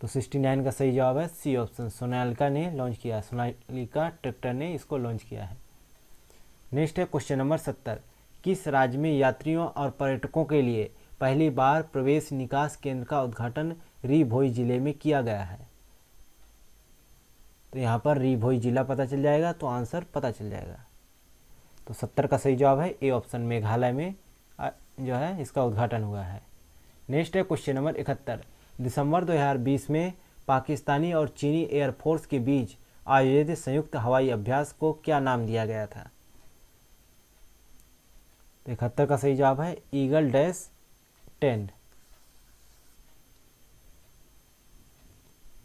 तो 69 का सही जवाब है सी ऑप्शन सोनालिका ने लॉन्च किया है सोनालिका ट्रैक्टर ने इसको लॉन्च किया है नेक्स्ट है क्वेश्चन नंबर सत्तर किस राज्य में यात्रियों और पर्यटकों के लिए पहली बार प्रवेश निकास केंद्र का उद्घाटन रीभोई जिले में किया गया है तो यहाँ पर रीभोई जिला पता चल जाएगा तो आंसर पता चल जाएगा तो सत्तर का सही जवाब है ए ऑप्शन मेघालय में जो है इसका उद्घाटन हुआ है नेक्स्ट है क्वेश्चन नंबर इकहत्तर दिसंबर 2020 में पाकिस्तानी और चीनी एयरफोर्स के बीच आयोजित संयुक्त हवाई अभ्यास को क्या नाम दिया गया था तो इकहत्तर का सही जवाब है eagle dash ten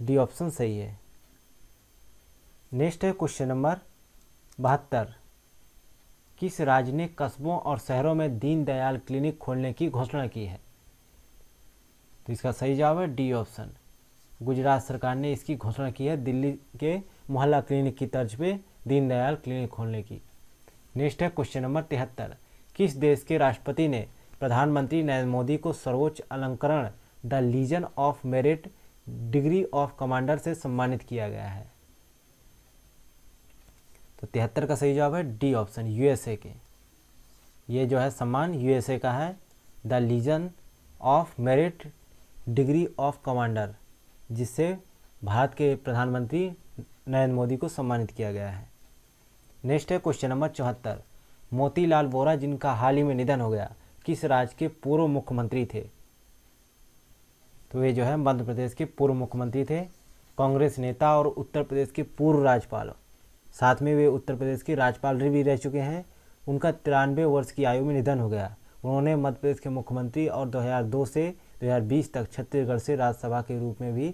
D option सही है नेक्स्ट है क्वेश्चन नंबर बहत्तर किस राज्य ने कस्बों और शहरों में दीनदयाल क्लिनिक खोलने की घोषणा की है तो इसका सही जवाब है डी ऑप्शन गुजरात सरकार ने इसकी घोषणा की है दिल्ली के मोहल्ला क्लिनिक की तर्ज पे दीनदयाल क्लिनिक खोलने की नेक्स्ट है क्वेश्चन नंबर तिहत्तर किस देश के राष्ट्रपति ने प्रधानमंत्री नरेंद्र मोदी को सर्वोच्च अलंकरण the legion of merit degree of commander से सम्मानित किया गया है तो तिहत्तर का सही जवाब है डी ऑप्शन यूएसए के ये जो है सम्मान यूएसए का है the legion of merit degree of commander जिससे भारत के प्रधानमंत्री नरेंद्र मोदी को सम्मानित किया गया है नेक्स्ट है क्वेश्चन नंबर चौहत्तर मोतीलाल वोरा जिनका हाल ही में निधन हो गया किस राज्य के पूर्व मुख्यमंत्री थे तो ये जो है मध्य प्रदेश के पूर्व मुख्यमंत्री थे कांग्रेस नेता और उत्तर प्रदेश के पूर्व राज्यपाल साथ में वे उत्तर प्रदेश के राज्यपाल भी रह चुके हैं उनका तिरानवे वर्ष की आयु में निधन हो गया उन्होंने मध्य प्रदेश के मुख्यमंत्री और 2002 से 2020 तक छत्तीसगढ़ से राज्यसभा के रूप में भी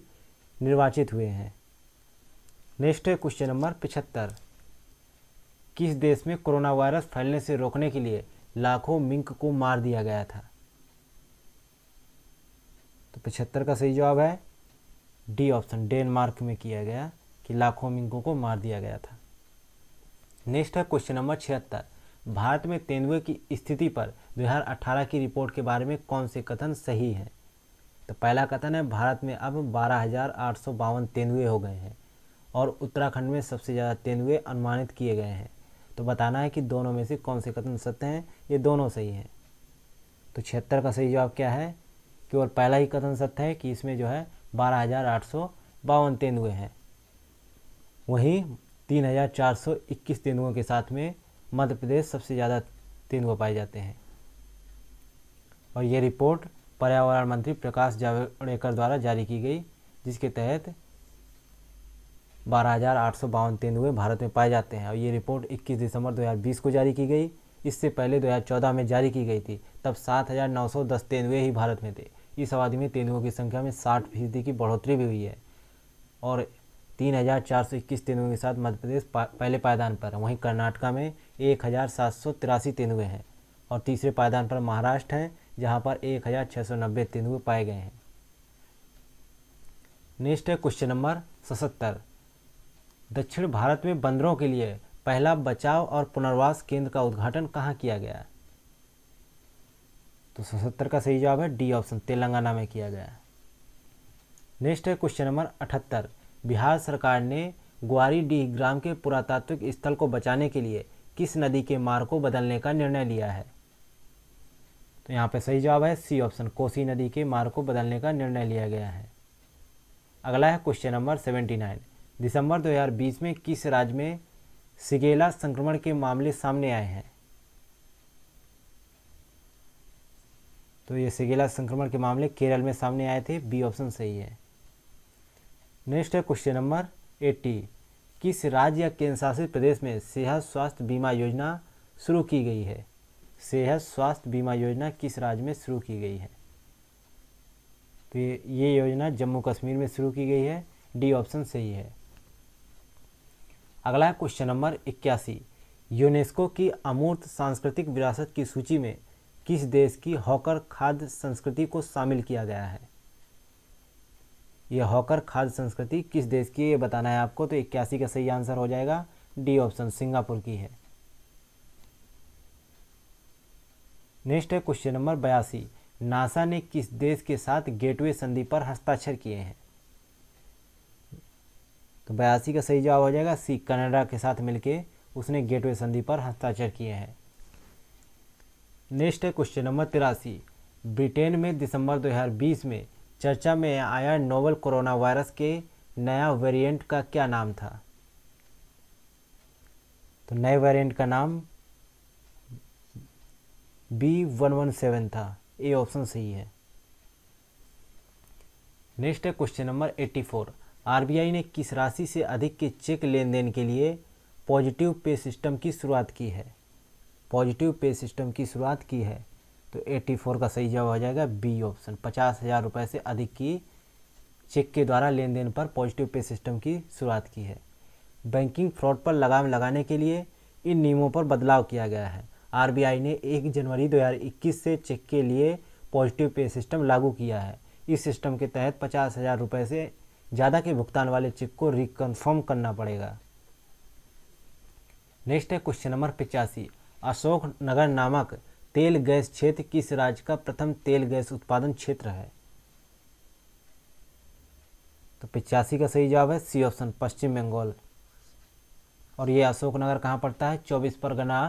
निर्वाचित हुए हैं नेक्स्ट है क्वेश्चन नंबर पिछहत्तर किस देश में कोरोना वायरस फैलने से रोकने के लिए लाखों मिंक को मार दिया गया था तो पचहत्तर का सही जवाब है डी ऑप्शन डेनमार्क में किया गया कि लाखों मिंकों को मार दिया गया था नेक्स्ट है क्वेश्चन नंबर छिहत्तर भारत में तेंदुए की स्थिति पर 2018 की रिपोर्ट के बारे में कौन से कथन सही हैं तो पहला कथन है भारत में अब बारह तेंदुए हो गए हैं और उत्तराखंड में सबसे ज़्यादा तेंदुए अनुमानित किए गए हैं तो बताना है कि दोनों में से कौन से कथन सत्य हैं ये दोनों सही हैं तो छिहत्तर का सही जवाब क्या है केवल पहला ही कथन सत्य है कि इसमें जो है बारह हज़ार आठ सौ बावन तेंदुए हैं वहीं तीन हज़ार चार सौ इक्कीस तेंदुओं के साथ में मध्य प्रदेश सबसे ज़्यादा तेंदुआ पाए जाते हैं और ये रिपोर्ट पर्यावरण मंत्री प्रकाश जावड़ेकर द्वारा जारी की गई जिसके तहत बारह हज़ार आठ सौ बावन तेंदुए भारत में पाए जाते हैं और ये रिपोर्ट 21 दिसंबर 2020 को जारी की गई इससे पहले 2014 में जारी की गई थी तब 7,910 तेंदुए ही भारत में थे इस आबादी में तेंदुओं की संख्या में साठ फीसदी की बढ़ोतरी भी हुई है और तीन हज़ार चार सौ इक्कीस तेंदुओं के साथ मध्य प्रदेश पा, पहले पायदान पर वहीं कर्नाटका में एक हज़ार सात सौ तिरासी तेंदुए हैं और तीसरे पायदान पर महाराष्ट्र हैं जहाँ पर एक हज़ार छः सौ नब्बे तेंदुए पाए गए हैं नेक्स्ट है क्वेश्चन नंबर सतहत्तर दक्षिण भारत में बंदरों के लिए पहला बचाव और पुनर्वास केंद्र का उद्घाटन कहाँ किया गया तो सतहत्तर का सही जवाब है डी ऑप्शन तेलंगाना में किया गया नेक्स्ट है क्वेश्चन नंबर अठहत्तर बिहार सरकार ने ग्वारीडीह ग्राम के पुरातात्विक स्थल को बचाने के लिए किस नदी के मार्ग को बदलने का निर्णय लिया है तो यहाँ पे सही जवाब है सी ऑप्शन कोसी नदी के मार्ग को बदलने का निर्णय लिया गया है अगला है क्वेश्चन नंबर सेवेंटी नाइन दिसंबर 2020 में किस राज्य में सिगेला संक्रमण के मामले सामने आए हैं तो ये सिगेला संक्रमण के मामले केरल में सामने आए थे बी ऑप्शन सही है नेक्स्ट है क्वेश्चन नंबर एट्टी किस राज्य या केंद्रशासित प्रदेश में सेहत स्वास्थ्य बीमा योजना शुरू की गई है सेहत स्वास्थ्य बीमा योजना किस राज्य में शुरू की गई है तो ये ये योजना जम्मू कश्मीर में शुरू की गई है डी ऑप्शन सही है अगला है क्वेश्चन नंबर इक्यासी यूनेस्को की अमूर्त सांस्कृतिक विरासत की सूची में किस देश की हॉकर खाद्य संस्कृति को शामिल किया गया है यह हॉकर खाद्य संस्कृति किस देश की है ये बताना है आपको तो इक्यासी का सही आंसर हो जाएगा डी ऑप्शन सिंगापुर की है नेक्स्ट है क्वेश्चन नंबर बयासी नासा ने किस देश के साथ गेटवे संधि पर हस्ताक्षर किए हैं तो बयासी का सही जवाब हो जाएगा सी कनाडा के साथ मिलकर उसने गेटवे संधि पर हस्ताक्षर किए हैं नेक्स्ट है क्वेश्चन नंबर तिरासी ब्रिटेन में दिसंबर 2020 में चर्चा में आया नोवल कोरोना वायरस के नया वेरिएंट का क्या नाम था तो नए वेरिएंट का नाम बी वन वन सेवन था ए ऑप्शन सही है नेक्स्ट है question number eighty four RBI ने किस राशि से अधिक के चेक लेन देन के लिए पॉजिटिव पे सिस्टम की शुरुआत की है पॉजिटिव पे सिस्टम की शुरुआत की है तो 84 का सही जवाब हो जाएगा बी ऑप्शन पचास हज़ार रुपये से अधिक की चेक के द्वारा लेन देन पर पॉजिटिव पे सिस्टम की शुरुआत की है बैंकिंग फ्रॉड पर लगाम लगाने के लिए इन नियमों पर बदलाव किया गया है आर ने एक जनवरी दो से चेक के लिए पॉजिटिव पे सिस्टम लागू किया है इस सिस्टम के तहत पचास हज़ार रुपये से ज़्यादा के भुगतान वाले चेक को रिकन्फर्म करना पड़ेगा नेक्स्ट है क्वेश्चन नंबर पिचासी अशोक नगर नामक तेल गैस क्षेत्र किस राज्य का प्रथम तेल गैस उत्पादन क्षेत्र है तो पिचासी का सही जवाब है सी ऑप्शन पश्चिम बंगाल और ये अशोकनगर कहाँ पड़ता है चौबीस परगना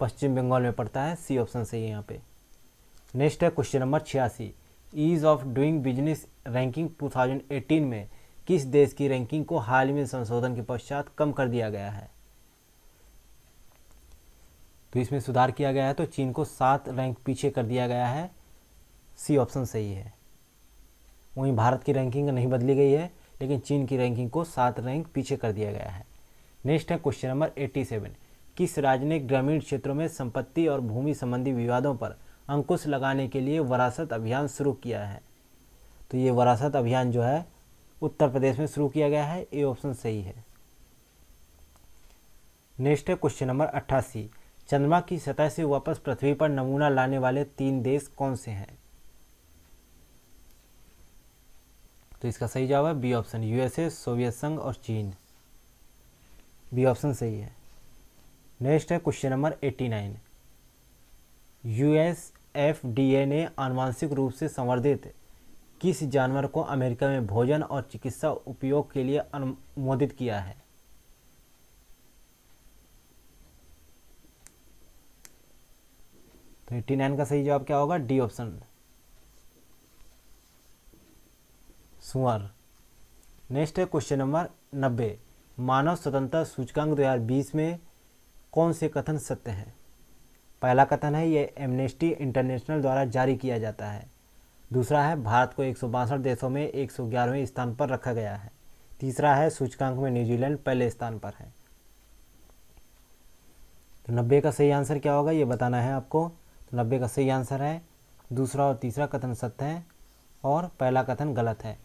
पश्चिम बंगाल में पड़ता है सी ऑप्शन सही है यहाँ पे नेक्स्ट है क्वेश्चन नंबर छियासी ease of doing business ranking 2018 में किस देश की रैंकिंग को हाल में संशोधन के पश्चात कम कर दिया गया है तो इसमें सुधार किया गया है तो चीन को सात रैंक पीछे कर दिया गया है सी ऑप्शन सही है वहीं भारत की रैंकिंग नहीं बदली गई है लेकिन चीन की रैंकिंग को सात रैंक पीछे कर दिया गया है नेक्स्ट है क्वेश्चन नंबर एट्टी किस राज्य ने ग्रामीण क्षेत्रों में संपत्ति और भूमि संबंधी विवादों पर अंकुश लगाने के लिए वरासत अभियान शुरू किया है तो ये वरासत अभियान जो है उत्तर प्रदेश में शुरू किया गया है ये ऑप्शन सही है नेक्स्ट है क्वेश्चन नंबर अट्ठासी चंद्रमा की सतह से वापस पृथ्वी पर नमूना लाने वाले तीन देश कौन से हैं तो इसका सही जवाब है बी ऑप्शन यूएसए सोवियत संघ और चीन बी ऑप्शन सही है नेक्स्ट है question number eighty nine US F ने आनुवांशिक रूप से संवर्धित किस जानवर को अमेरिका में भोजन और चिकित्सा उपयोग के लिए अनुमोदित किया है तो एट्टी नाइन का सही जवाब क्या होगा डी ऑप्शन सुअर नेक्स्ट है क्वेश्चन नंबर नब्बे मानव स्वतंत्रता सूचकांक 2020 में कौन से कथन सत्य हैं पहला कथन है ये एमनेस्टी इंटरनेशनल द्वारा जारी किया जाता है दूसरा है भारत को एक देशों में एक स्थान पर रखा गया है तीसरा है सूचकांक में न्यूजीलैंड पहले स्थान पर है तो नब्बे का सही आंसर क्या होगा ये बताना है आपको तो नब्बे का सही आंसर है दूसरा और तीसरा कथन सत्य है और पहला कथन गलत है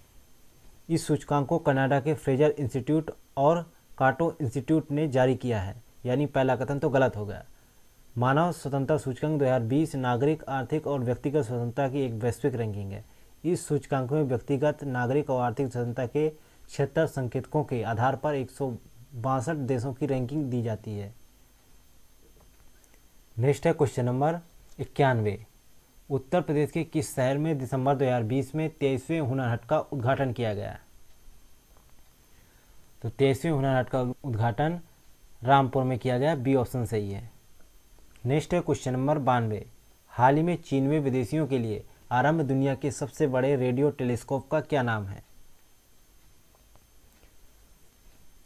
इस सूचकांक को कनाडा के फ्रेजर इंस्टीट्यूट और काटो इंस्टीट्यूट ने जारी किया है यानी पहला कथन तो गलत हो गया मानव स्वतंत्रता सूचकांक 2020 नागरिक आर्थिक और व्यक्तिगत स्वतंत्रता की एक वैश्विक रैंकिंग है इस सूचकांक में व्यक्तिगत नागरिक और आर्थिक स्वतंत्रता के छिहत्तर संकेतकों के आधार पर एक देशों की रैंकिंग दी जाती है नेक्स्ट है क्वेश्चन नंबर इक्यानवे उत्तर प्रदेश के किस शहर में दिसंबर 2020 में तेईसवें हुनर हट का उद्घाटन किया गया तो तेईसवें हुनर हट का उद्घाटन रामपुर में किया गया बी ऑप्शन सही है नेक्स्ट है क्वेश्चन नंबर बानवे हाल ही में चीन में विदेशियों के लिए आरंभ दुनिया के सबसे बड़े रेडियो टेलीस्कोप का क्या नाम है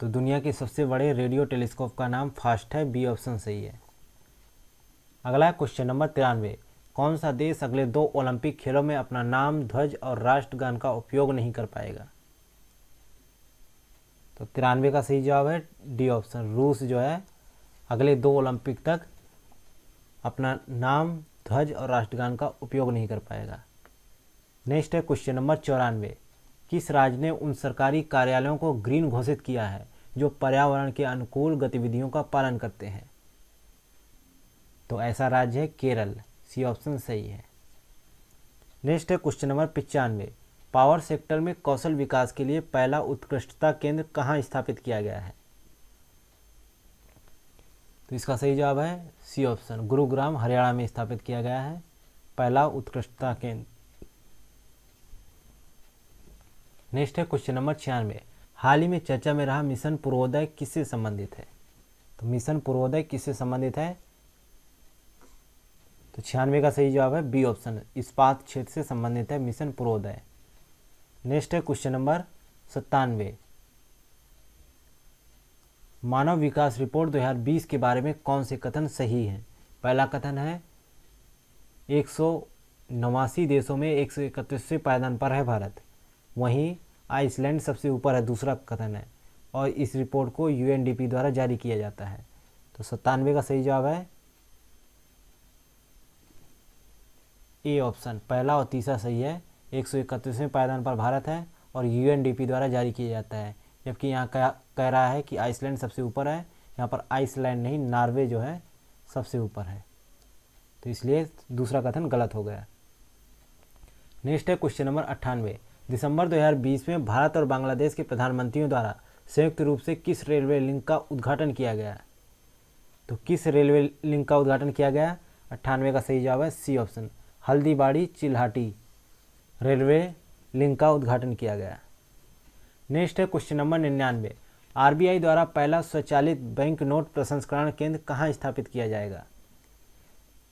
तो दुनिया के सबसे बड़े रेडियो टेलीस्कोप का नाम फास्ट है बी ऑप्शन सही है अगला है क्वेश्चन नंबर तिरानवे कौन सा देश अगले दो ओलंपिक खेलों में अपना नाम ध्वज और राष्ट्रगान का उपयोग नहीं कर पाएगा तो तिरानवे का सही जवाब है डी ऑप्शन रूस जो है अगले दो ओलंपिक तक अपना नाम ध्वज और राष्ट्रगान का उपयोग नहीं कर पाएगा नेक्स्ट है क्वेश्चन नंबर चौरानवे किस राज्य ने उन सरकारी कार्यालयों को ग्रीन घोषित किया है जो पर्यावरण के अनुकूल गतिविधियों का पालन करते हैं तो ऐसा राज्य है केरल सी ऑप्शन सही है नेक्स्ट है क्वेश्चन नंबर पिचानवे पावर सेक्टर में कौशल विकास के लिए पहला उत्कृष्टता केंद्र कहाँ स्थापित किया गया है तो इसका सही जवाब है सी ऑप्शन गुरुग्राम हरियाणा में स्थापित किया गया है पहला उत्कृष्टता केंद्र नेक्स्ट है क्वेश्चन नंबर छियानवे हाल ही में चर्चा में रहा मिशन पूर्वोदय किससे संबंधित है तो मिशन पूर्वोदय किससे संबंधित है तो छियानवे का सही जवाब है बी ऑप्शन इस्पात क्षेत्र से संबंधित है मिशन पूर्वोदय नेक्स्ट है क्वेश्चन नंबर सत्तानवे मानव विकास रिपोर्ट 2020 के बारे में कौन से कथन सही हैं पहला कथन है एक नवासी देशों में एक सौ इकतीसवें पायदान पर है भारत वहीं आइसलैंड सबसे ऊपर है दूसरा कथन है और इस रिपोर्ट को यूएनडीपी द्वारा जारी किया जाता है तो सत्तानवे का सही जवाब है ए ऑप्शन पहला और तीसरा सही है एक सौ इकतीसवें पायदान पर भारत है और यूएनडीपी द्वारा जारी किया जाता है जबकि यहाँ कह कह रहा है कि आइसलैंड सबसे ऊपर है यहाँ पर आइसलैंड नहीं नॉर्वे जो है सबसे ऊपर है तो इसलिए दूसरा कथन गलत हो गया नेक्स्ट है क्वेश्चन नंबर अट्ठानवे दिसंबर 2020 में भारत और बांग्लादेश के प्रधानमंत्रियों द्वारा संयुक्त रूप से किस रेलवे लिंक का उद्घाटन किया गया तो किस रेलवे लिंक का उद्घाटन किया गया अट्ठानवे का सही जवाब है C option Haldibari Chilahati railway link का उद्घाटन किया गया नेक्स्ट है क्वेश्चन नंबर निन्यानवे आरबीआई द्वारा पहला स्वचालित बैंक नोट प्रसंस्करण केंद्र कहाँ स्थापित किया जाएगा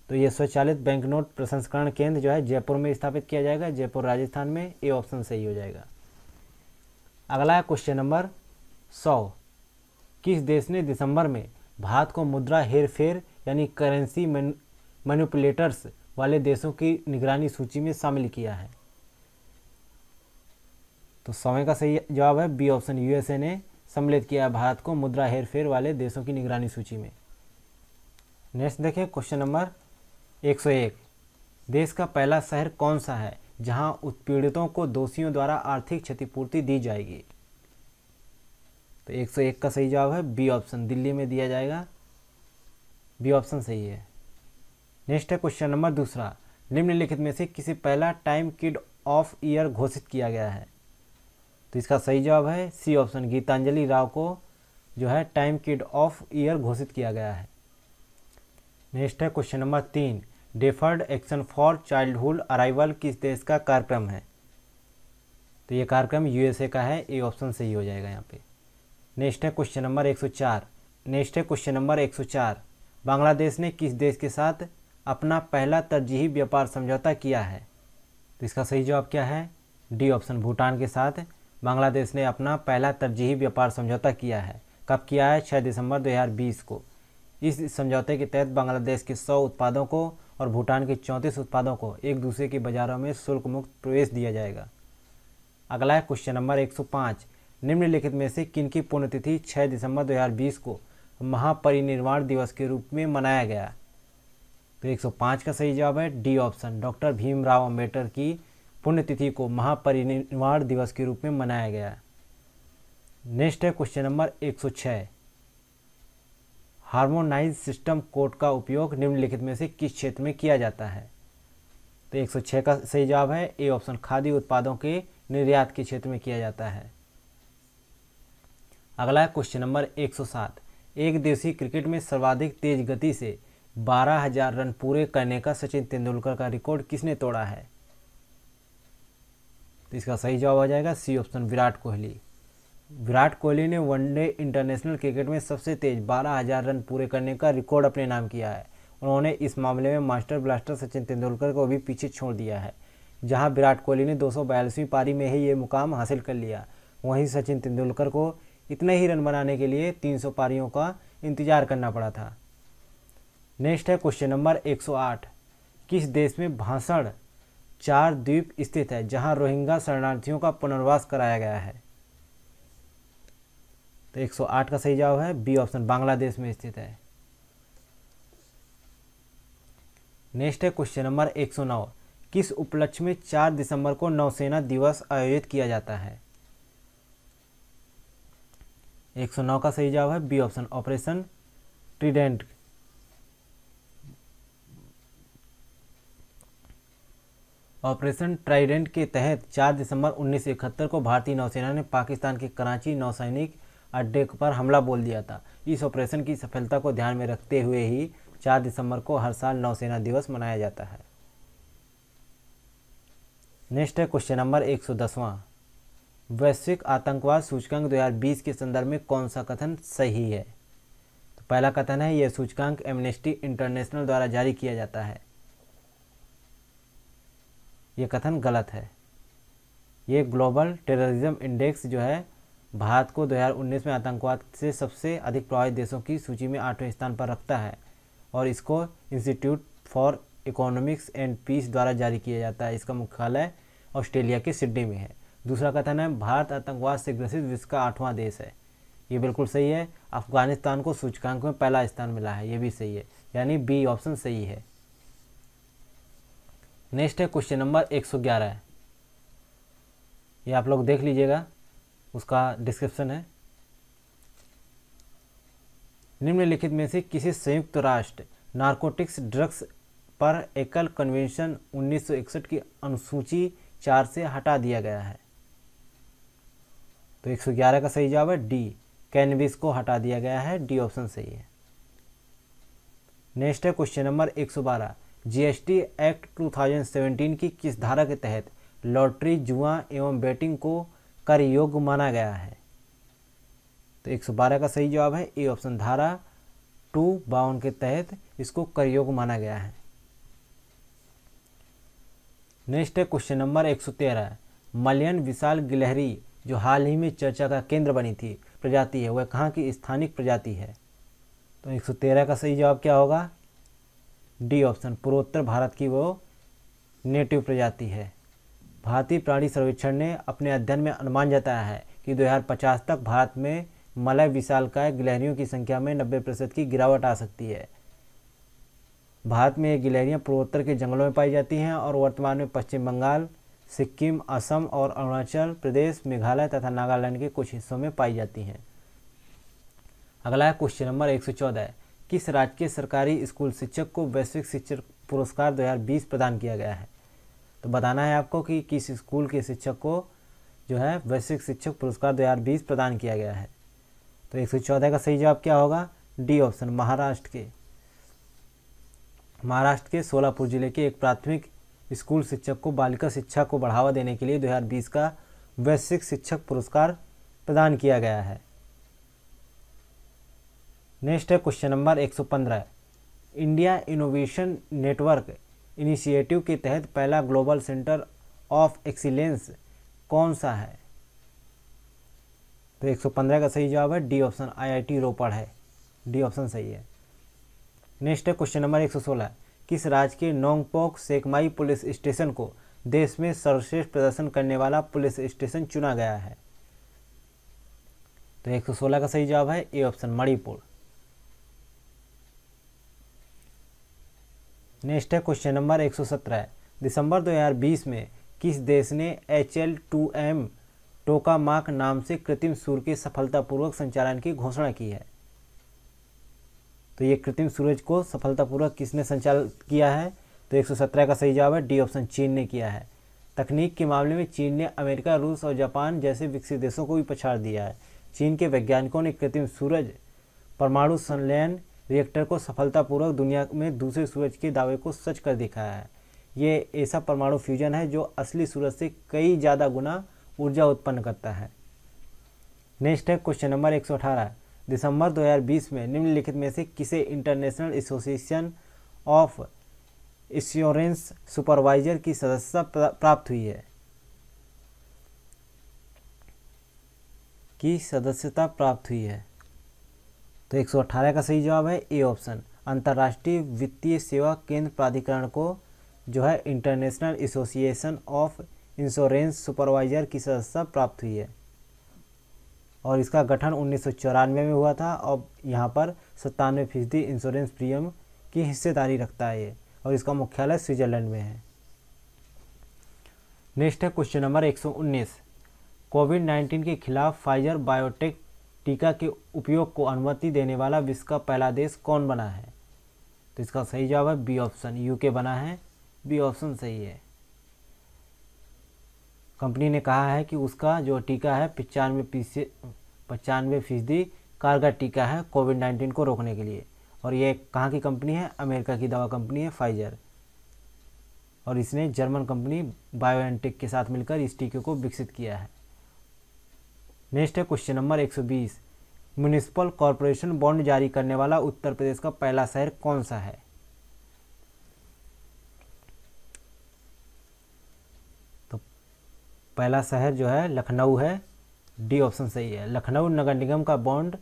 तो ये स्वचालित बैंक नोट प्रसंस्करण केंद्र जो है जयपुर में स्थापित किया जाएगा जयपुर राजस्थान में ये ऑप्शन सही हो जाएगा अगला है क्वेश्चन नंबर सौ किस देश ने दिसंबर में भारत को मुद्रा हेरफेर यानी करेंसी मनुपुलेटर्स वाले देशों की निगरानी सूची में शामिल किया है तो समय का सही जवाब है बी ऑप्शन यूएसए ने सम्मिलित किया भारत को मुद्रा हेरफेर वाले देशों की निगरानी सूची में नेक्स्ट देखें क्वेश्चन नंबर 101 देश का पहला शहर कौन सा है जहां उत्पीड़ितों को दोषियों द्वारा आर्थिक क्षतिपूर्ति दी जाएगी तो 101 का सही जवाब है बी ऑप्शन दिल्ली में दिया जाएगा बी ऑप्शन सही है नेक्स्ट है क्वेश्चन नंबर दूसरा निम्नलिखित में से किसी पहला टाइम किड ऑफ ईयर घोषित किया गया है तो इसका सही जवाब है सी ऑप्शन गीतांजलि राव को जो है टाइम किड ऑफ ईयर घोषित किया गया है नेक्स्ट है क्वेश्चन नंबर तीन deferred action for childhood arrival किस देश का कार्यक्रम है तो ये कार्यक्रम यूएसए का है ए ऑप्शन सही हो जाएगा यहाँ पे नेक्स्ट है क्वेश्चन नंबर एक सौ चार नेक्स्ट है क्वेश्चन नंबर एक सौ चार बांग्लादेश ने किस देश के साथ अपना पहला तरजीही व्यापार समझौता किया है तो इसका सही जवाब क्या है डी ऑप्शन भूटान के साथ बांग्लादेश ने अपना पहला तरजीही व्यापार समझौता किया है कब किया है 6 दिसंबर 2020 को इस समझौते के तहत बांग्लादेश के 100 उत्पादों को और भूटान के 34 उत्पादों को एक दूसरे के बाज़ारों में शुल्क मुक्त प्रवेश दिया जाएगा अगला है क्वेश्चन नंबर 105 निम्नलिखित में से किन की पुण्यतिथि 6 दिसंबर 2020 को महापरिनिर्वाण दिवस के रूप में मनाया गया तो 105 का सही जवाब है D option doctor Bhimrao Ambedkar की पुण्यतिथि को महापरिनिर्वाण दिवस के रूप में मनाया गया नेक्स्ट है question number 106 harmonise system code का उपयोग निम्नलिखित में से किस क्षेत्र में किया जाता है तो 106 का सही जवाब है ए ऑप्शन खाद्य उत्पादों के निर्यात के क्षेत्र में किया जाता है अगला है क्वेश्चन नंबर 107 एक दिवसीय क्रिकेट में सर्वाधिक तेज गति से 12000 रन पूरे करने का सचिन तेंदुलकर का रिकॉर्ड किसने तोड़ा है तो इसका सही जवाब आ जाएगा सी ऑप्शन विराट कोहली विराट कोहली ने वनडे इंटरनेशनल क्रिकेट में सबसे तेज बारह हज़ार रन पूरे करने का रिकॉर्ड अपने नाम किया है उन्होंने इस मामले में मास्टर ब्लास्टर सचिन तेंदुलकर को भी पीछे छोड़ दिया है जहां विराट कोहली ने दो पारी में ही ये मुकाम हासिल कर लिया वहीं सचिन तेंदुलकर को इतने ही रन बनाने के लिए 300 पारियों का इंतजार करना पड़ा था नेक्स्ट है क्वेश्चन नंबर 108 किस देश में भाषण चार द्वीप स्थित है जहां रोहिंग्या शरणार्थियों का पुनर्वास कराया गया है तो 108 का सही जवाब है बी ऑप्शन बांग्लादेश में स्थित है नेक्स्ट है क्वेश्चन नंबर 109 किस उपलक्ष्य में 4 दिसंबर को नौसेना दिवस आयोजित किया जाता है 109 का सही जवाब है B option operation trident operation trident के तहत 4 दिसंबर उन्नीस को भारतीय नौसेना ने पाकिस्तान के कराची नौसैनिक अड्डे पर हमला बोल दिया था इस ऑपरेशन की सफलता को ध्यान में रखते हुए ही 4 दिसंबर को हर साल नौसेना दिवस मनाया जाता है नेक्स्ट है क्वेश्चन नंबर एक सौ वैश्विक आतंकवाद सूचकांक 2020 के संदर्भ में कौन सा कथन सही है तो पहला कथन है यह सूचकांक एमनेस्टी इंटरनेशनल द्वारा जारी किया जाता है ये कथन गलत है ये ग्लोबल टेररिज्म इंडेक्स जो है भारत को 2019 में आतंकवाद से सबसे अधिक प्रभावित देशों की सूची में आठवें स्थान पर रखता है और इसको institute for economics and peace द्वारा जारी किया जाता है इसका मुख्यालय ऑस्ट्रेलिया के सिडनी में है दूसरा कथन है भारत आतंकवाद से ग्रसित विश्व का आठवां देश है ये बिल्कुल सही है अफगानिस्तान को सूचकांक में पहला स्थान मिला है ये भी सही है यानी बी ऑप्शन सही है नेक्स्ट है क्वेश्चन नंबर 111 ये आप लोग देख लीजिएगा उसका डिस्क्रिप्शन है निम्नलिखित में से किसी संयुक्त राष्ट्र नार्कोटिक्स ड्रग्स पर एकल कन्वेंशन उन्नीस की अनुसूची चार से हटा दिया गया है तो 111 का सही जवाब है डी कैनविस को हटा दिया गया है डी ऑप्शन सही है नेक्स्ट है क्वेश्चन नंबर 112 जीएसटी एक्ट 2017 की किस धारा के तहत लॉटरी जुआ एवं बेटिंग को कर योग्य माना गया है तो 112 का सही जवाब है ए ऑप्शन धारा टू बावन के तहत इसको कर योग्य माना गया है नेक्स्ट है क्वेश्चन नंबर 113 मलयन विशाल गिलहरी जो हाल ही में चर्चा का केंद्र बनी थी प्रजाति है वह कहाँ की स्थानिक प्रजाति है तो 113 का सही जवाब क्या होगा डी ऑप्शन पूर्वोत्तर भारत की वो नेटिव प्रजाति है भारतीय प्राणी सर्वेक्षण ने अपने अध्ययन में अनुमान जताया है कि 2050 तक भारत में मलय विशालकाय गिलहरियों की संख्या में 90 प्रतिशत की गिरावट आ सकती है भारत में ये गिलहरियाँ पूर्वोत्तर के जंगलों में पाई जाती हैं और वर्तमान में पश्चिम बंगाल सिक्किम असम और अरुणाचल प्रदेश मेघालय तथा नागालैंड के कुछ हिस्सों में पाई जाती हैं अगला है क्वेश्चन नंबर 114 किस राज्य के सरकारी स्कूल शिक्षक को वैश्विक शिक्षक पुरस्कार 2020 प्रदान किया गया है तो बताना है आपको कि किस स्कूल के शिक्षक को जो है वैश्विक शिक्षक पुरस्कार 2020 प्रदान किया गया है तो 114 का सही जवाब क्या होगा डी ऑप्शन महाराष्ट्र के महाराष्ट्र के सोलापुर जिले के एक प्राथमिक स्कूल शिक्षक को बालिका शिक्षा को बढ़ावा देने के लिए दो का वैश्विक शिक्षक पुरस्कार प्रदान किया गया है नेक्स्ट है question number 115 India innovation network initiative के तहत पहला ग्लोबल सेंटर ऑफ एक्सीलेंस कौन सा है तो 115 का सही जवाब है डी ऑप्शन आईआईटी रोपड़ है डी ऑप्शन सही है नेक्स्ट है क्वेश्चन नंबर 116 किस राज्य के नोंगपोक सेकमाई पुलिस स्टेशन को देश में सर्वश्रेष्ठ प्रदर्शन करने वाला पुलिस स्टेशन चुना गया है तो 116 का सही जवाब है ए ऑप्शन मणिपुर नेक्स्ट है क्वेश्चन नंबर 117 दिसंबर 2020 में किस देश ने H L two M tokamak नाम से कृत्रिम सूर्य के सफलतापूर्वक संचालन की घोषणा की है तो ये कृत्रिम सूरज को सफलतापूर्वक किसने संचालित किया है तो 117 का सही जवाब है डी ऑप्शन चीन ने किया है तकनीक के मामले में चीन ने अमेरिका रूस और जापान जैसे विकसित देशों को भी पछाड़ दिया है चीन के वैज्ञानिकों ने कृत्रिम सूरज परमाणु संलयन रिएक्टर को सफलतापूर्वक दुनिया में दूसरे सूरज के दावे को सच कर दिखाया है ये ऐसा परमाणु फ्यूजन है जो असली सूरज से कई ज़्यादा गुना ऊर्जा उत्पन्न करता है नेक्स्ट है क्वेश्चन नंबर 118 दिसंबर 2020 में निम्नलिखित में से किसे international association of insurance supervisor की सदस्यता प्राप्त हुई है की सदस्यता प्राप्त हुई है तो 118 का सही जवाब है ए ऑप्शन अंतर्राष्ट्रीय वित्तीय सेवा केंद्र प्राधिकरण को जो है international association of insurance supervisor की सदस्यता प्राप्त हुई है और इसका गठन उन्नीस में हुआ था और यहाँ पर सत्तानवे फीसदी इंश्योरेंस प्रीमियम की हिस्सेदारी रखता है ये और इसका मुख्यालय स्विट्जरलैंड में है नेक्स्ट है क्वेश्चन नंबर 119 कोविड 19 के खिलाफ फाइजर बायोटेक टीका के उपयोग को अनुमति देने वाला विश्व का पहला देश कौन बना है तो इसका सही जवाब है बी ऑप्शन यूके बना है बी ऑप्शन सही है कंपनी ने कहा है कि उसका जो टीका है पचानवे फीसदी पचानवे फीसदी कारगर टीका है कोविड नाइन्टीन को रोकने के लिए और ये कहाँ की कंपनी है अमेरिका की दवा कंपनी है फाइजर और इसने जर्मन कंपनी बायोएनटेक के साथ मिलकर इस टीके को विकसित किया है नेक्स्ट है question number 120 municipal corporation bond जारी करने वाला उत्तर प्रदेश का पहला शहर कौन सा है तो पहला शहर जो है लखनऊ है डी ऑप्शन सही है लखनऊ नगर निगम का बॉन्ड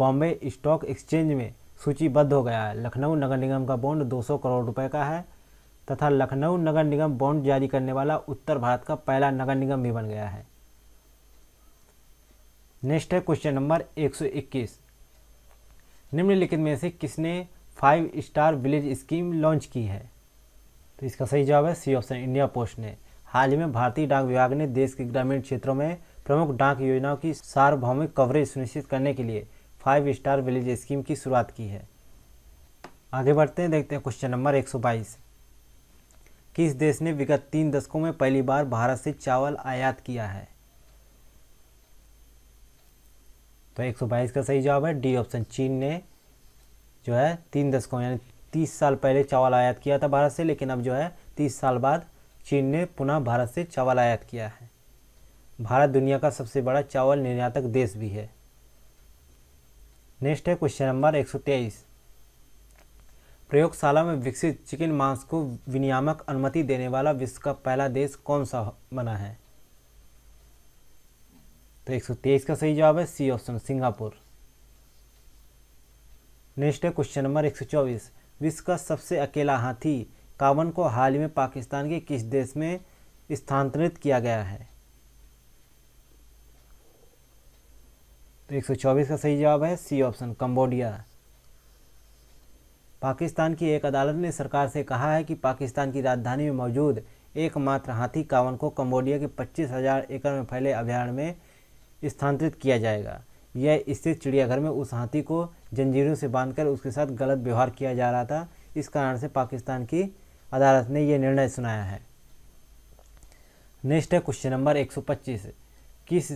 बॉम्बे स्टॉक एक्सचेंज में सूचीबद्ध हो गया है लखनऊ नगर निगम का बॉन्ड 200 करोड़ रुपए का है तथा लखनऊ नगर निगम बॉन्ड जारी करने वाला उत्तर भारत का पहला नगर निगम भी बन गया है नेक्स्ट है क्वेश्चन नंबर 121 निम्नलिखित में से किसने five star village scheme launch की है तो इसका सही जवाब है सी ऑप्शन इंडिया पोस्ट ने हाल ही में भारतीय डाक विभाग ने देश के ग्रामीण क्षेत्रों में प्रमुख डाक योजनाओं की सार्वभौमिक कवरेज सुनिश्चित करने के लिए फाइव स्टार विलेज स्कीम की शुरुआत की है आगे बढ़ते हैं देखते हैं क्वेश्चन नंबर 122 किस देश ने विगत तीन दशकों में पहली बार भारत से चावल आयात किया है तो 122 का सही जवाब है डी ऑप्शन चीन ने जो है तीन दशकों यानी तीस साल पहले चावल आयात किया था भारत से लेकिन अब जो है तीस साल बाद चीन ने पुनः भारत से चावल आयात किया है भारत दुनिया का सबसे बड़ा चावल निर्यातक देश भी है नेक्स्ट है क्वेश्चन नंबर 123 प्रयोगशाला में विकसित चिकन मांस को विनियामक अनुमति देने वाला विश्व का पहला देश कौन सा बना है तो 123 का सही जवाब है सी ऑप्शन सिंगापुर नेक्स्ट है क्वेश्चन नंबर 124 विश्व का सबसे अकेला हाथी कावन को हाल में पाकिस्तान के किस देश में स्थानांतरित किया गया है तो 124 का सही जवाब है सी ऑप्शन कंबोडिया पाकिस्तान की एक अदालत ने सरकार से कहा है कि पाकिस्तान की राजधानी में मौजूद एकमात्र हाथी कावन को कंबोडिया के पच्चीस हजार एकड़ में फैले अभ्यारण्य में स्थानांतरित किया जाएगा यह स्थित चिड़ियाघर में उस हाथी को जंजीरों से बांधकर उसके साथ गलत व्यवहार किया जा रहा था इस कारण से पाकिस्तान की अदालत ने यह निर्णय सुनाया है नेक्स्ट है क्वेश्चन नंबर 125 किस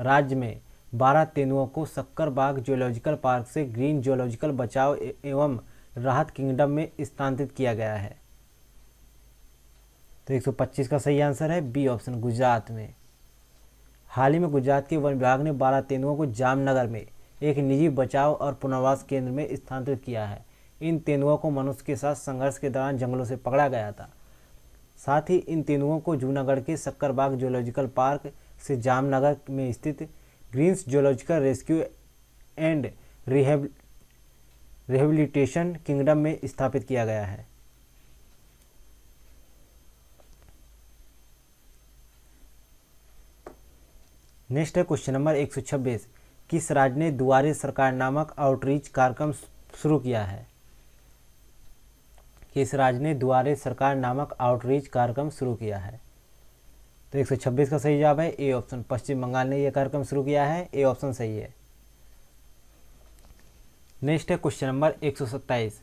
राज्य में बारह तेंदुओं को शक्करबाग जियोलॉजिकल पार्क से ग्रीन जियोलॉजिकल बचाव एवं राहत किंगडम में स्थानांतरित किया गया है तो 125 का सही आंसर है बी ऑप्शन गुजरात में हाल ही में गुजरात के वन विभाग ने बारह तेंदुओं को जामनगर में एक निजी बचाव और पुनर्वास केंद्र में स्थानांतरित किया है इन तेंदुओं को मनुष्य के साथ संघर्ष के दौरान जंगलों से पकड़ा गया था साथ ही इन तेंदुओं को जूनागढ़ के शक्करबाग जूलॉजिकल पार्क से जामनगर में स्थित greens zoological rescue and rehab rehabilitation kingdom में स्थापित किया गया है नेक्स्ट है क्वेश्चन नंबर एक सौ छब्बीस किस राज्य ने दुआरे सरकार नामक आउटरीच कार्यक्रम शुरू किया है किस राज्य ने दुआरे सरकार नामक आउटरीच कार्यक्रम शुरू किया है तो 126 का सही जवाब है ए ऑप्शन पश्चिम बंगाल ने यह कार्यक्रम शुरू किया है ए ऑप्शन सही है नेक्स्ट है question number 127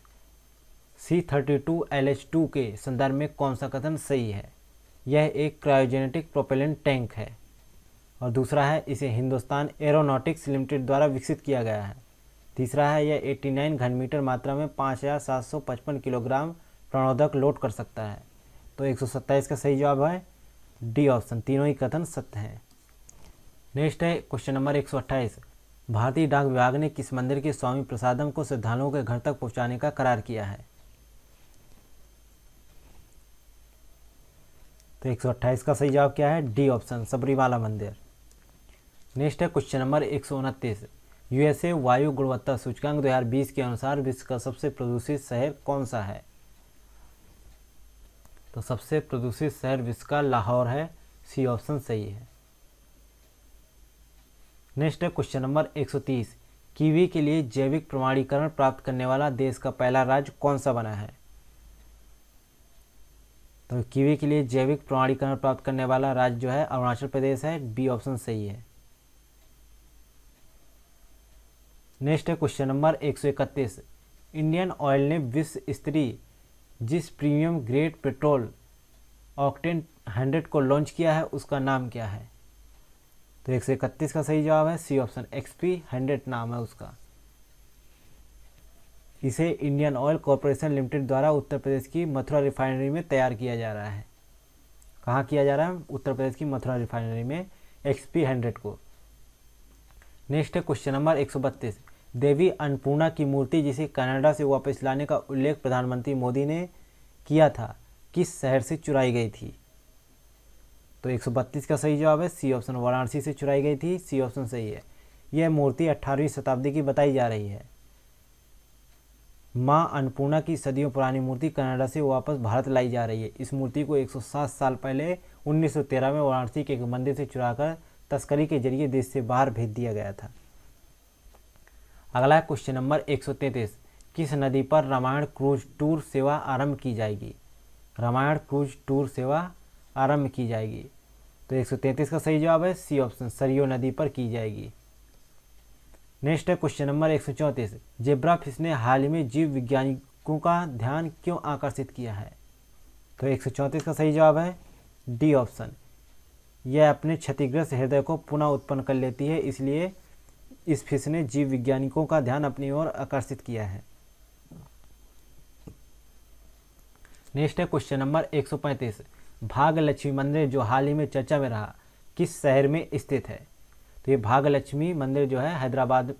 C thirty two L H two के संदर्भ में कौन सा कथन सही है यह एक क्रायोजेनेटिक प्रोपेलेंट टैंक है और दूसरा है इसे हिंदुस्तान एरोनॉटिक्स लिमिटेड द्वारा विकसित किया गया है तीसरा है यह 89 घन मीटर मात्रा में पाँच हज़ार सात सौ पचपन किलोग्राम प्रणोदक लोड कर सकता है तो एक सौ सत्ताईस का सही जवाब है डी ऑप्शन तीनों ही कथन सत्य हैं नेक्स्ट है क्वेश्चन नंबर एक सौ भारतीय डाक विभाग ने किस मंदिर के स्वामी प्रसादम को श्रद्धालुओं के घर तक पहुंचाने का करार किया है तो एक सौ का सही जवाब क्या है डी ऑप्शन सबरीमाला मंदिर नेक्स्ट है क्वेश्चन नंबर एक सौ उनतीस यूएसए वायु गुणवत्ता सूचकांक 2020 के अनुसार विश्व का सबसे प्रदूषित शहर कौन सा है तो सबसे प्रदूषित शहर विश्व का लाहौर है सी ऑप्शन सही है नेक्स्ट है क्वेश्चन नंबर 130 कीवी के लिए जैविक प्रमाणीकरण प्राप्त करने वाला देश का पहला राज्य कौन सा बना है तो कीवी के लिए जैविक प्रमाणीकरण प्राप्त करने वाला राज्य जो है अरुणाचल प्रदेश है बी ऑप्शन सही है नेक्स्ट है क्वेश्चन नंबर एक सौ इकतीस इंडियन ऑयल ने विश्व स्त्री जिस premium grade petrol octane hundred को लॉन्च किया है उसका नाम क्या है तो एक सौ इकतीस का सही जवाब है सी ऑप्शन एक्सपी हंड्रेड नाम है उसका इसे इंडियन ऑयल कॉरपोरेशन लिमिटेड द्वारा उत्तर प्रदेश की मथुरा रिफाइनरी में तैयार किया जा रहा है कहाँ किया जा रहा है उत्तर प्रदेश की मथुरा रिफाइनरी में एक्सपी हंड्रेड को नेक्स्ट है क्वेश्चन नंबर एक सौ बत्तीस देवी अन्नपूर्णा की मूर्ति जिसे कनाडा से वापस लाने का उल्लेख प्रधानमंत्री मोदी ने किया था किस शहर से चुराई गई थी तो 132 का सही जवाब है सी ऑप्शन वाराणसी से चुराई गई थी सी ऑप्शन सही है यह मूर्ति 18वीं शताब्दी की बताई जा रही है माँ अन्नपूर्णा की सदियों पुरानी मूर्ति कनाडा से वापस भारत लाई जा रही है इस मूर्ति को 107 साल पहले 1913 में वाराणसी के एक मंदिर से चुराकर तस्करी के जरिए देश से बाहर भेज दिया गया था अगला क्वेश्चन नंबर 133 किस नदी पर रामायण क्रूज टूर सेवा आरंभ की जाएगी रामायण क्रूज टूर सेवा आरंभ की जाएगी तो 133 का सही जवाब है सी ऑप्शन सरयू नदी पर की जाएगी नेक्स्ट है क्वेश्चन नंबर एक सौ चौंतीस जेब्रा फिश ने हाल ही में जीव विज्ञानिकों का ध्यान क्यों आकर्षित किया है तो एक सौ चौंतीस का सही जवाब है डी ऑप्शन यह अपने क्षतिग्रस्त हृदय को पुनः उत्पन्न कर लेती है इसलिए इस फिश ने जीव वैज्ञानिकों का ध्यान अपनी ओर आकर्षित किया है नेक्स्ट है क्वेश्चन नंबर 135 भागलक्ष्मी मंदिर जो हाल ही में चर्चा में रहा किस शहर में स्थित है तो ये भागलक्ष्मी मंदिर जो है हैदराबाद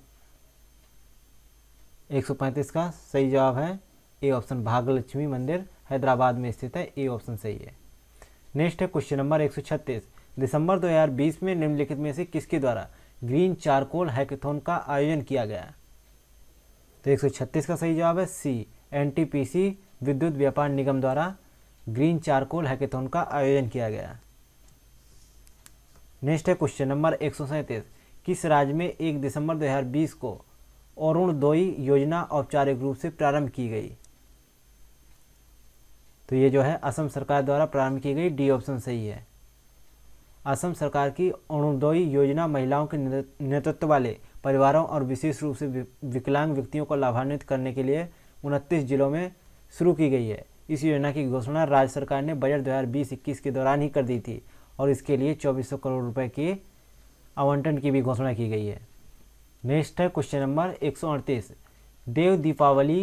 135 का सही जवाब है ए ऑप्शन भागलक्ष्मी मंदिर हैदराबाद में स्थित है ए ऑप्शन सही है नेक्स्ट है क्वेश्चन नंबर 136 दिसंबर 2020 में निम्नलिखित में से किसके द्वारा ग्रीन चारकोल हैकेथोन का आयोजन किया गया तो एक का सही जवाब है सी एनटीपीसी विद्युत व्यापार निगम द्वारा ग्रीन चारकोल हैकेथोन का आयोजन किया गया नेक्स्ट है क्वेश्चन नंबर एक किस राज्य में एक दिसंबर 2020 को अरुण दोई योजना औपचारिक रूप से प्रारंभ की गई तो ये जो है असम सरकार द्वारा प्रारंभ की गई डी ऑप्शन सही है असम सरकार की अरुणोदय योजना महिलाओं के नेतृत्व वाले परिवारों और विशेष रूप से विकलांग व्यक्तियों को लाभान्वित करने के लिए उनतीस जिलों में शुरू की गई है इस योजना की घोषणा राज्य सरकार ने बजट दो 21 के दौरान ही कर दी थी और इसके लिए 2400 करोड़ रुपए की आवंटन की भी घोषणा की गई है नेक्स्ट है क्वेश्चन नंबर एक देव दीपावली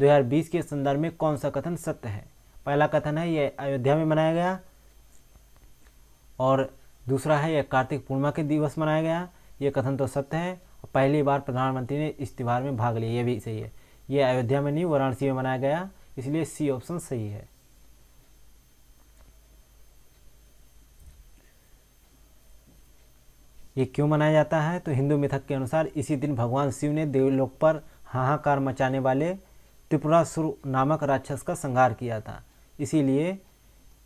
2020 के संदर्भ में कौन सा कथन सत्य है पहला कथन है यह अयोध्या में मनाया गया और दूसरा है यह कार्तिक पूर्णिमा के दिवस मनाया गया ये कथन तो सत्य है पहली बार प्रधानमंत्री ने इस त्यौहार में भाग लिया ये भी सही है ये अयोध्या में नहीं वाराणसी में मनाया गया इसलिए सी ऑप्शन सही है ये क्यों मनाया जाता है तो हिंदू मिथक के अनुसार इसी दिन भगवान शिव ने देवलोक पर हाहाकार मचाने वाले त्रिपुरासुर नामक राक्षस का संहार किया था इसीलिए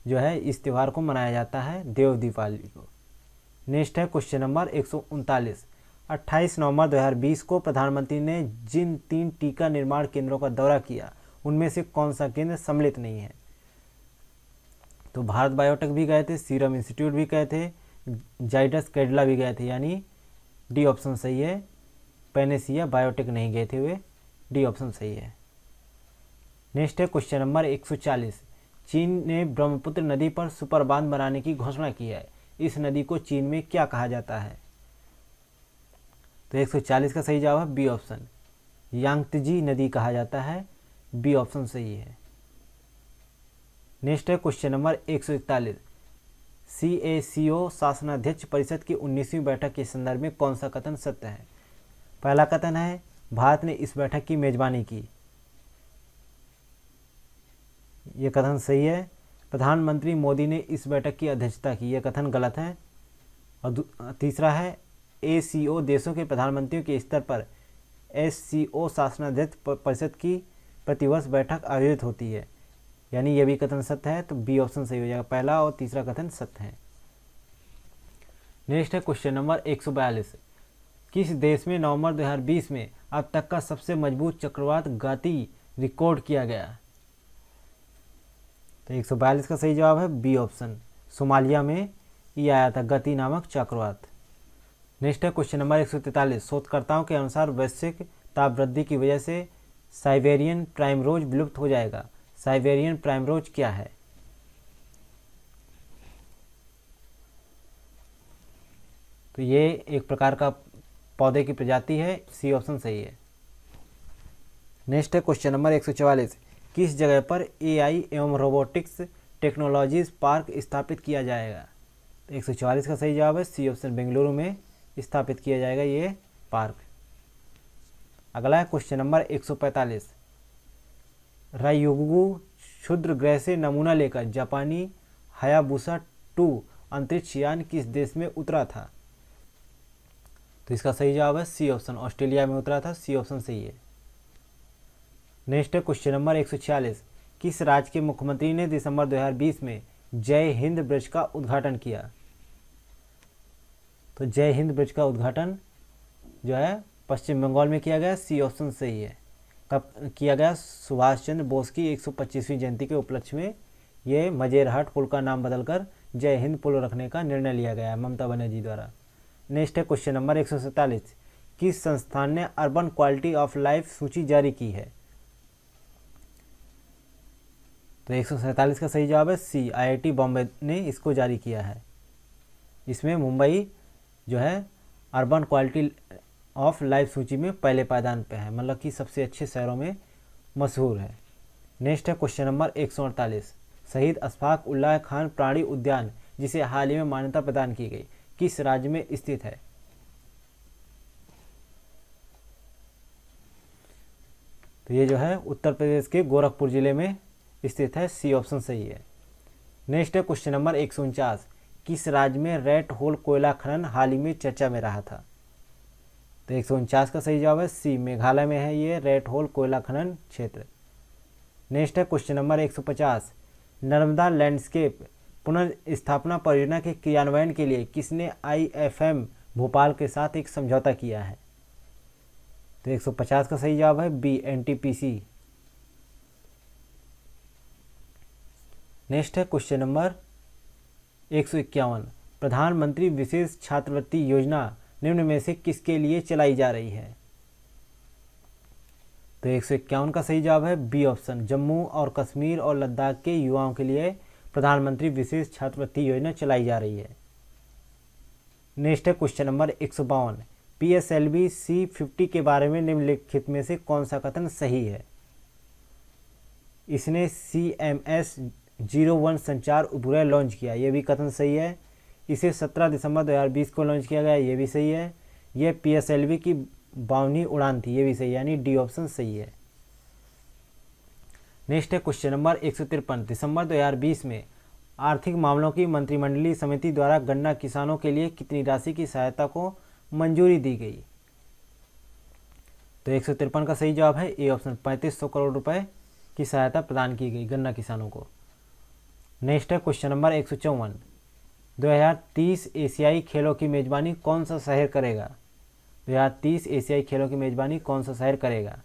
जो है इस त्यौहार को मनाया जाता है देव दीपावली को नेक्स्ट है क्वेश्चन नंबर एक सौ उनतालीस अट्ठाईस नवंबर 2020 को प्रधानमंत्री ने जिन तीन टीका निर्माण केंद्रों का दौरा किया उनमें से कौन सा केंद्र सम्मिलित नहीं है तो भारत बायोटेक भी गए थे सीरम इंस्टीट्यूट भी गए थे जाइडस केडला भी गए थे यानी डी ऑप्शन सही है पेनेसिया बायोटेक नहीं गए थे वे डी ऑप्शन सही है नेक्स्ट है क्वेश्चन नंबर चालीस चीन ने ब्रह्मपुत्र नदी पर सुपर बांध बनाने की घोषणा की है इस नदी को चीन में क्या कहा जाता है तो 140 का सही जवाब है बी ऑप्शन यांगतजी नदी कहा जाता है बी ऑप्शन सही है नेक्स्ट है क्वेश्चन नंबर 141 सीएसीओ शासनाध्यक्ष परिषद की 19वीं बैठक के संदर्भ में कौन सा कथन सत्य है पहला कथन है भारत ने इस बैठक की मेजबानी की ये कथन सही है प्रधानमंत्री मोदी ने इस बैठक की अध्यक्षता की यह कथन गलत है और तीसरा है ए देशों के प्रधानमंत्रियों के स्तर पर एस सी ओ शासनाध्यक्ष परिषद की प्रतिवर्ष बैठक आयोजित होती है यानी यह भी कथन सत्य है तो बी ऑप्शन सही हो जाएगा पहला और तीसरा कथन सत्य है नेक्स्ट है क्वेश्चन नंबर 142 किस देश में नवंबर 2020 में अब तक का सबसे मजबूत चक्रवात गाती रिकॉर्ड किया गया तो एक का सही जवाब है बी ऑप्शन सोमालिया में ये आया था गति नामक चक्रवात नेक्स्ट है क्वेश्चन नंबर एक शोधकर्ताओं के अनुसार वैश्विक ताप वृद्धि की वजह से साइबेरियन प्राइमरोज विलुप्त हो जाएगा साइबेरियन प्राइमरोज क्या है तो ये एक प्रकार का पौधे की प्रजाति है सी ऑप्शन सही है नेक्स्ट है क्वेश्चन नंबर एक किस जगह पर एआई एवं रोबोटिक्स टेक्नोलॉजीज पार्क स्थापित किया जाएगा तो एक का सही जवाब है सी ऑप्शन बेंगलुरु में स्थापित किया जाएगा ये पार्क अगला है क्वेश्चन नंबर 145 रायुगु क्षुद्र ग्रह से नमूना लेकर जापानी हयाबूसा टू अंतरिक्ष यान किस देश में उतरा था तो इसका सही जवाब है सी ऑप्शन ऑस्ट्रेलिया में उतरा था सी ऑप्शन सही है नेक्स्ट है क्वेश्चन नंबर एक किस राज्य के मुख्यमंत्री ने दिसंबर 2020 में जय हिंद ब्रिज का उद्घाटन किया तो जय हिंद ब्रिज का उद्घाटन जो है पश्चिम बंगाल में किया गया सी ऑप्शन से ही है कब किया गया सुभाष चंद्र बोस की 125वीं जयंती के उपलक्ष्य में ये मजेरहाट पुल का नाम बदलकर जय हिंद पुल रखने का निर्णय लिया गया है ममता बनर्जी द्वारा नेक्स्ट है क्वेश्चन नंबर एक किस संस्थान ने अर्बन क्वालिटी ऑफ लाइफ सूची जारी की है तो एक का सही जवाब है सी आईआईटी बॉम्बे ने इसको जारी किया है इसमें मुंबई जो है अर्बन क्वालिटी ऑफ लाइफ सूची में पहले पायदान पे है मतलब कि सबसे अच्छे शहरों में मशहूर है नेक्स्ट है क्वेश्चन नंबर एक शहीद अशफाक उल्लाह खान प्राणी उद्यान जिसे हाल ही में मान्यता प्रदान की गई किस राज्य में स्थित है तो ये जो है उत्तर प्रदेश के गोरखपुर ज़िले में स्थित है सी ऑप्शन सही है नेक्स्ट है क्वेश्चन नंबर एक किस राज्य में रेड होल कोयला खनन हाल ही में चर्चा में रहा था तो एक का सही जवाब है सी मेघालय में है ये रेड होल कोयला खनन क्षेत्र नेक्स्ट है क्वेश्चन नंबर 150 नर्मदा लैंडस्केप पुनर्स्थापना परियोजना के क्रियान्वयन के लिए किसने आईएफएम भोपाल के साथ एक समझौता किया है तो 150 का सही जवाब है बी एनटीपीसी नेक्स्ट है क्वेश्चन नंबर एक सौ इक्यावन प्रधानमंत्री विशेष छात्रवृत्ति योजना निम्न में से किसके लिए चलाई जा रही है तो एक सौ इक्यावन का सही जवाब है बी ऑप्शन जम्मू और कश्मीर और लद्दाख के युवाओं के लिए प्रधानमंत्री विशेष छात्रवृत्ति योजना चलाई जा रही है नेक्स्ट है क्वेश्चन नंबर एक सौ बावन P S L V C fifty के बारे में निम्नलिखित में से कौन सा कथन सही है इसने C M S zero one संचार उपग्रह लॉन्च किया ये भी कथन सही है इसे सत्रह दिसंबर 2020 को लॉन्च किया गया ये भी सही है यह पीएसएलवी की बावनी उड़ान थी ये भी सही यानी डी ऑप्शन सही है नेक्स्ट है क्वेश्चन नंबर एक दिसंबर 2020 में आर्थिक मामलों की मंत्रिमंडलीय समिति द्वारा गन्ना किसानों के लिए कितनी राशि की सहायता को मंजूरी दी गई तो एक का सही जवाब है ए ऑप्शन पैंतीस करोड़ रुपए की सहायता प्रदान की गई गन्ना किसानों को नेक्स्ट है क्वेश्चन नंबर एक सौ चौवन दो हज़ार तीस एशियाई खेलों की मेज़बानी कौन सा शहर करेगा दो हज़ार तीस एशियाई खेलों की मेज़बानी कौन सा शहर करेगा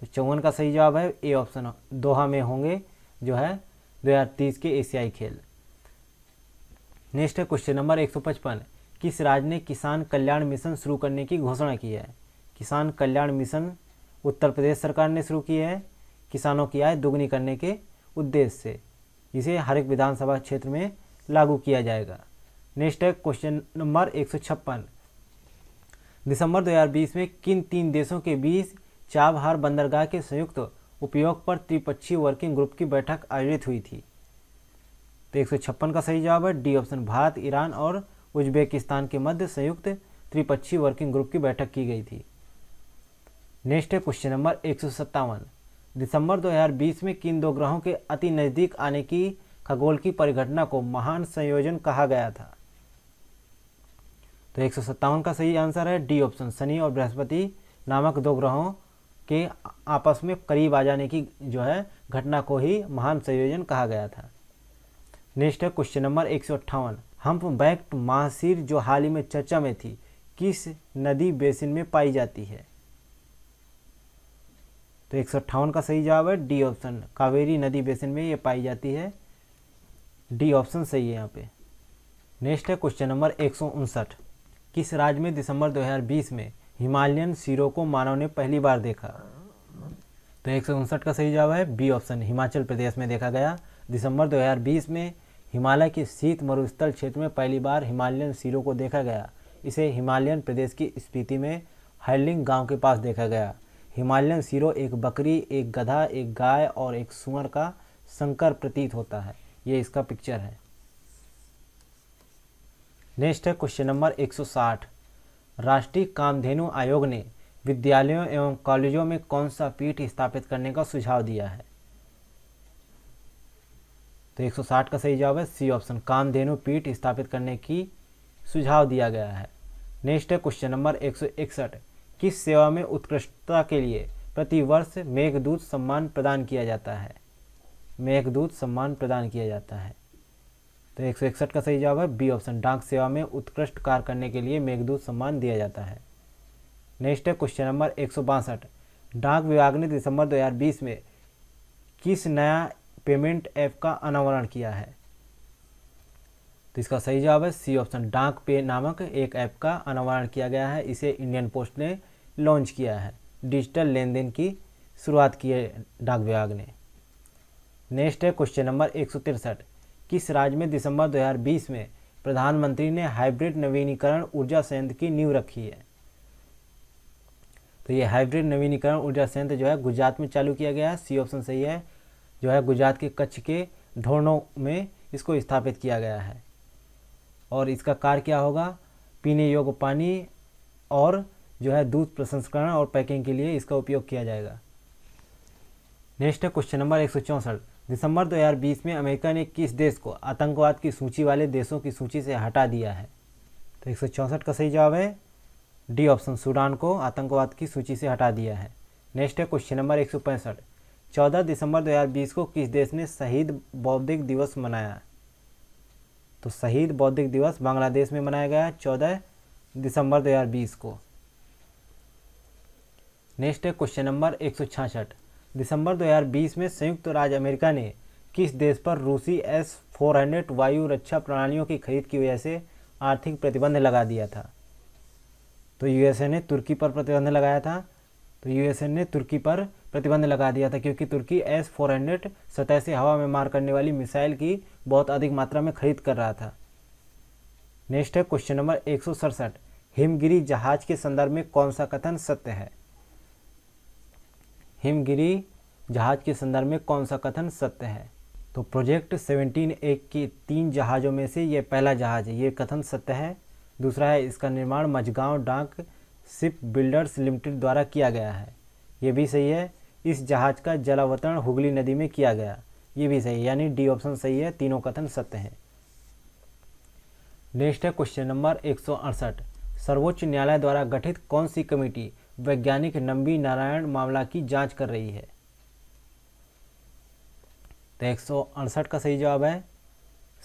तो चौवन का सही जवाब है ए ऑप्शन दोहा में होंगे जो है दो हज़ार तीस के एशियाई खेल नेक्स्ट है क्वेश्चन नंबर एक सौ पचपन किस राज्य ने किसान कल्याण मिशन शुरू करने की घोषणा की है किसान कल्याण मिशन उत्तर प्रदेश सरकार ने शुरू की है किसानों की आय दुगनी करने के उद्देश्य से जिसे हर एक विधानसभा क्षेत्र में लागू किया जाएगा नेक्स्ट है क्वेश्चन नंबर एक दिसंबर 2020 में किन तीन देशों के बीच चाबहार बंदरगाह के संयुक्त उपयोग पर त्रिपक्षीय वर्किंग ग्रुप की बैठक आयोजित हुई थी तो एक का सही जवाब है डी ऑप्शन भारत ईरान और उज्बेकिस्तान के मध्य संयुक्त त्रिपक्षीय वर्किंग ग्रुप की बैठक की गई थी नेक्स्ट है क्वेश्चन नंबर एक दिसंबर 2020 में किन दो ग्रहों के अति नज़दीक आने की खगोल की परिघटना को महान संयोजन कहा गया था तो एक का सही आंसर है डी ऑप्शन शनि और बृहस्पति नामक दो ग्रहों के आपस में करीब आ जाने की जो है घटना को ही महान संयोजन कहा गया था नेक्स्ट है क्वेश्चन नंबर एक सौ अट्ठावन हम्प बैक्ट महासिर जो हाल ही में चर्चा में थी किस नदी बेसिन में पाई जाती है तो एक का सही जवाब है डी ऑप्शन कावेरी नदी बेसिन में ये पाई जाती है डी ऑप्शन सही है यहाँ पे नेक्स्ट है क्वेश्चन नंबर एक किस राज्य में दिसंबर 2020 में हिमालयन सिरो को मानव ने पहली बार देखा तो एक का सही जवाब है बी ऑप्शन हिमाचल प्रदेश में देखा गया दिसंबर 2020 में हिमालय के शीत मरुस्थल क्षेत्र में पहली बार हिमालयन सिरो को देखा गया इसे हिमालयन प्रदेश की स्पीति में हर्लिंग गांव के पास देखा गया हिमालयन सीरो एक बकरी एक गधा एक गाय और एक सुअर का संकर प्रतीत होता है ये इसका पिक्चर है नेक्स्ट है क्वेश्चन नंबर 160 राष्ट्रीय कामधेनु आयोग ने विद्यालयों एवं कॉलेजों में कौन सा पीठ स्थापित करने का सुझाव दिया है तो 160 का सही जवाब है सी ऑप्शन कामधेनु पीठ स्थापित करने की सुझाव दिया गया है नेक्स्ट है क्वेश्चन नंबर एक किस सेवा में उत्कृष्टता के लिए प्रतिवर्ष मेघदूत सम्मान प्रदान किया जाता है मेघदूत सम्मान प्रदान किया जाता है तो एक का सही जवाब है बी ऑप्शन डाक सेवा में उत्कृष्ट कार्य करने के लिए मेघदूत सम्मान दिया जाता है नेक्स्ट है क्वेश्चन नंबर एक डाक विभाग ने दिसंबर 2020 में किस नया पेमेंट ऐप का अनावरण किया है तो इसका सही जवाब है सी ऑप्शन डाक पे नामक एक ऐप का अनावरण किया गया है इसे इंडियन पोस्ट ने लॉन्च किया है डिजिटल लेन देन की शुरुआत की है डाक विभाग ने नेक्स्ट है क्वेश्चन नंबर एक किस राज्य में दिसंबर 2020 में प्रधानमंत्री ने हाइब्रिड नवीनीकरण ऊर्जा संयंत्र की नींव रखी है तो ये हाइब्रिड नवीनीकरण ऊर्जा संयंत्र जो है गुजरात में चालू किया गया है सी ऑप्शन सही है जो है गुजरात के कच्छ के ढोनों में इसको स्थापित किया गया है और इसका कार्य क्या होगा पीने योग्य पानी और जो है दूध प्रसंस्करण और पैकिंग के लिए इसका उपयोग किया जाएगा नेक्स्ट है क्वेश्चन नंबर एक दिसंबर 2020 में अमेरिका ने किस देश को आतंकवाद की सूची वाले देशों की सूची से हटा दिया है तो एक का सही जवाब है डी ऑप्शन सूडान को आतंकवाद की सूची से हटा दिया है नेक्स्ट है क्वेश्चन नंबर एक सौ पैंसठ चौदह दिसंबर 2020 को किस देश ने शहीद बौद्धिक दिवस मनाया तो शहीद बौद्धिक दिवस बांग्लादेश में मनाया गया चौदह दिसंबर 2020 को नेक्स्ट है क्वेश्चन नंबर एक दिसंबर 2020 में संयुक्त राज्य अमेरिका ने किस देश पर रूसी एस 400 वायु रक्षा प्रणालियों की खरीद की वजह से आर्थिक प्रतिबंध लगा दिया था तो यूएसए ने तुर्की पर प्रतिबंध लगाया था तो यूएसए ने तुर्की पर प्रतिबंध लगा दिया था क्योंकि तुर्की एस फोर हंड्रेड सतह से हवा में मार करने वाली मिसाइल की बहुत अधिक मात्रा में खरीद कर रहा था नेक्स्ट है क्वेश्चन नंबर एक हिमगिरी जहाज के संदर्भ में कौन सा कथन सत्य है हिमगिरी जहाज के संदर्भ में कौन सा कथन सत्य है तो प्रोजेक्ट सेवनटीन एक के तीन जहाज़ों में से ये पहला जहाज है ये कथन सत्य है दूसरा है इसका निर्माण मझगांव डाक शिप बिल्डर्स लिमिटेड द्वारा किया गया है ये भी सही है इस जहाज का जलावतरण हुगली नदी में किया गया ये भी सही है यानी डी ऑप्शन सही है तीनों कथन सत्य हैं नेक्स्ट है क्वेश्चन नंबर एक सर्वोच्च न्यायालय द्वारा गठित कौन सी कमेटी वैज्ञानिक नंबी नारायण मामला की जांच कर रही है तो एक का सही जवाब है